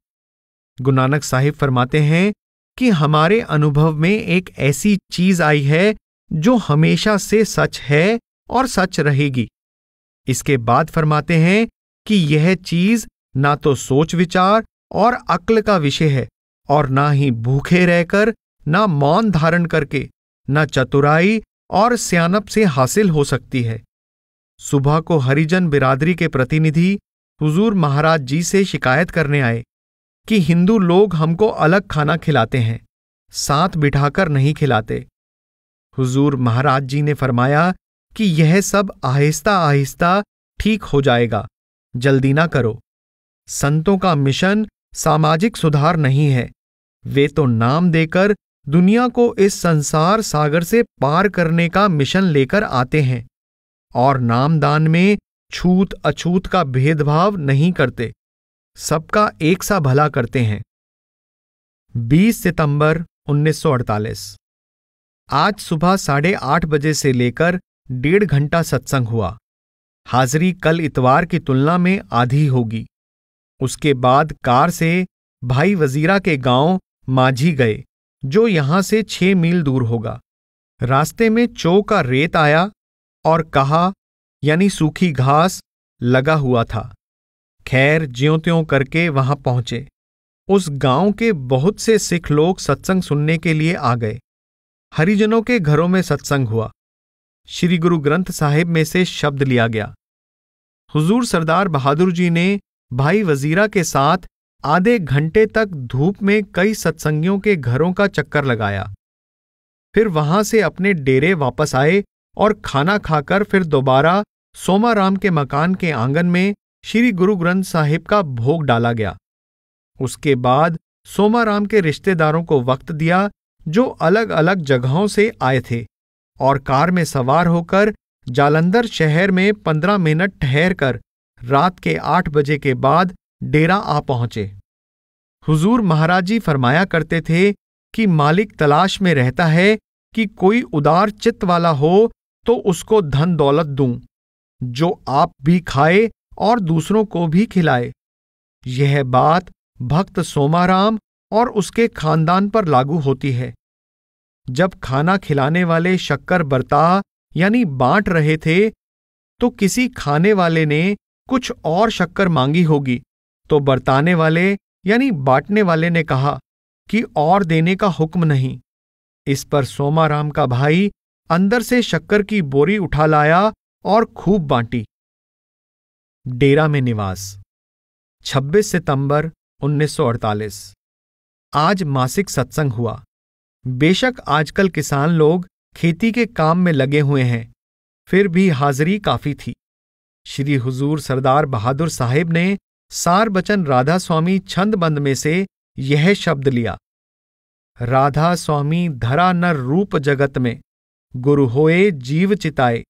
नानक साहिब फरमाते हैं कि हमारे अनुभव में एक ऐसी चीज आई है जो हमेशा से सच है और सच रहेगी इसके बाद फरमाते हैं कि यह चीज ना तो सोच विचार और अक्ल का विषय है और ना ही भूखे रहकर ना मौन धारण करके ना चतुराई और सियानप से हासिल हो सकती है सुबह को हरिजन बिरादरी के प्रतिनिधि हुजूर महाराज जी से शिकायत करने आए कि हिंदू लोग हमको अलग खाना खिलाते हैं साथ बिठाकर नहीं खिलाते हुजूर महाराज जी ने फरमाया कि यह सब आहिस्ता आहिस्ता ठीक हो जाएगा जल्दी ना करो संतों का मिशन सामाजिक सुधार नहीं है वे तो नाम देकर दुनिया को इस संसार सागर से पार करने का मिशन लेकर आते हैं और नामदान में छूत अछूत का भेदभाव नहीं करते सबका एक सा भला करते हैं 20 सितंबर 1948 आज सुबह साढ़े आठ बजे से लेकर डेढ़ घंटा सत्संग हुआ हाजिरी कल इतवार की तुलना में आधी होगी उसके बाद कार से भाई वजीरा के गांव माझी गए जो यहां से छह मील दूर होगा रास्ते में चो का रेत आया और कहा यानी सूखी घास लगा हुआ था खैर ज्यों त्यों करके वहां पहुंचे उस गांव के बहुत से सिख लोग सत्संग सुनने के लिए आ गए हरिजनों के घरों में सत्संग हुआ श्री गुरु ग्रंथ साहिब में से शब्द लिया गया हुजूर सरदार बहादुर जी ने भाई वजीरा के साथ आधे घंटे तक धूप में कई सत्संगियों के घरों का चक्कर लगाया फिर वहां से अपने डेरे वापस आए और खाना खाकर फिर दोबारा सोमाराम के मकान के आंगन में श्री गुरु ग्रंथ साहिब का भोग डाला गया उसके बाद सोमाराम के रिश्तेदारों को वक्त दिया जो अलग अलग जगहों से आए थे और कार में सवार होकर जालंधर शहर में पंद्रह मिनट ठहर कर रात के आठ बजे के बाद डेरा आ पहुंचे हुजूर महाराज जी फरमाया करते थे कि मालिक तलाश में रहता है कि कोई उदार चित्त वाला हो तो उसको धन दौलत दूं जो आप भी खाए और दूसरों को भी खिलाए यह बात भक्त सोमाराम और उसके खानदान पर लागू होती है जब खाना खिलाने वाले शक्कर बर्ता यानी बांट रहे थे तो किसी खाने वाले ने कुछ और शक्कर मांगी होगी तो बरताने वाले यानी बांटने वाले ने कहा कि और देने का हुक्म नहीं इस पर सोमाराम का भाई अंदर से शक्कर की बोरी उठा लाया और खूब बांटी डेरा में निवास 26 सितंबर 1948 आज मासिक सत्संग हुआ बेशक आजकल किसान लोग खेती के काम में लगे हुए हैं फिर भी हाजिरी काफी थी श्री हुजूर सरदार बहादुर साहिब ने सार बचन राधा स्वामी छंदबंद में से यह शब्द लिया राधा स्वामी धरा नर रूप जगत में गुरु होए जीव चिताए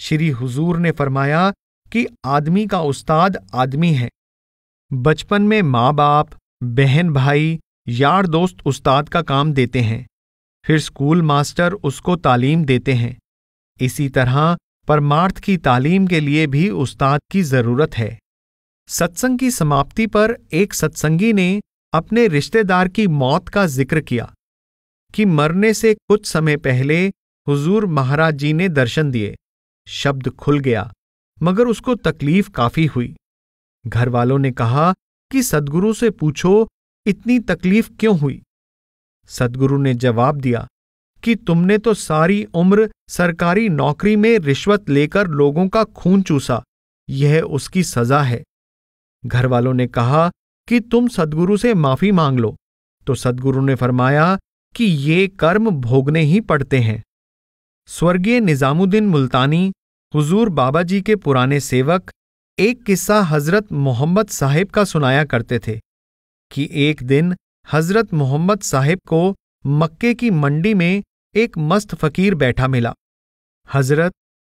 श्री हुजूर ने फरमाया कि आदमी का उस्ताद आदमी है बचपन में माँ बाप बहन भाई यार दोस्त उस्ताद का काम देते हैं फिर स्कूल मास्टर उसको तालीम देते हैं इसी तरह परमार्थ की तालीम के लिए भी उस्ताद की ज़रूरत है सत्संग की समाप्ति पर एक सत्संगी ने अपने रिश्तेदार की मौत का जिक्र किया कि मरने से कुछ समय पहले हुजूर महाराज जी ने दर्शन दिए शब्द खुल गया मगर उसको तकलीफ काफी हुई घर वालों ने कहा कि सदगुरु से पूछो इतनी तकलीफ क्यों हुई सदगुरु ने जवाब दिया कि तुमने तो सारी उम्र सरकारी नौकरी में रिश्वत लेकर लोगों का खून चूसा यह उसकी सजा है घर वालों ने कहा कि तुम सदगुरु से माफी मांग लो तो सदगुरु ने फरमाया कि ये कर्म भोगने ही पड़ते हैं स्वर्गीय निजामुद्दीन मुल्तानी हुजूर बाबा जी के पुराने सेवक एक किस्सा हजरत मोहम्मद साहिब का सुनाया करते थे कि एक दिन हजरत मोहम्मद साहिब को मक्के की मंडी में एक मस्त फकीर बैठा मिला हजरत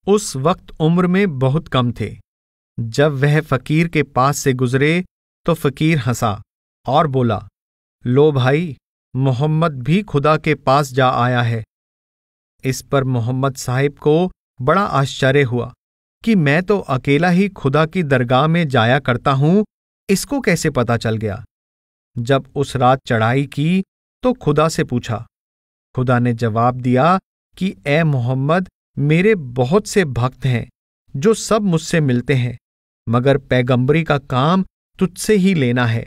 उस वक्त उम्र में बहुत कम थे जब वह फकीर के पास से गुजरे तो फकीर हंसा और बोला लो भाई मोहम्मद भी खुदा के पास जा आया है इस पर मोहम्मद साहिब को बड़ा आश्चर्य हुआ कि मैं तो अकेला ही खुदा की दरगाह में जाया करता हूं इसको कैसे पता चल गया जब उस रात चढ़ाई की तो खुदा से पूछा खुदा ने जवाब दिया कि ए मोहम्मद मेरे बहुत से भक्त हैं जो सब मुझसे मिलते हैं मगर पैगंबरी का काम तुझसे ही लेना है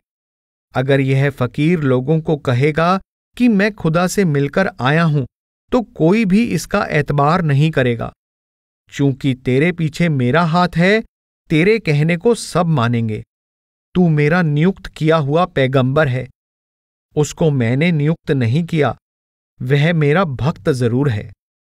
अगर यह फकीर लोगों को कहेगा कि मैं खुदा से मिलकर आया हूं तो कोई भी इसका एतबार नहीं करेगा चूंकि तेरे पीछे मेरा हाथ है तेरे कहने को सब मानेंगे तू मेरा नियुक्त किया हुआ पैगंबर है उसको मैंने नियुक्त नहीं किया वह मेरा भक्त जरूर है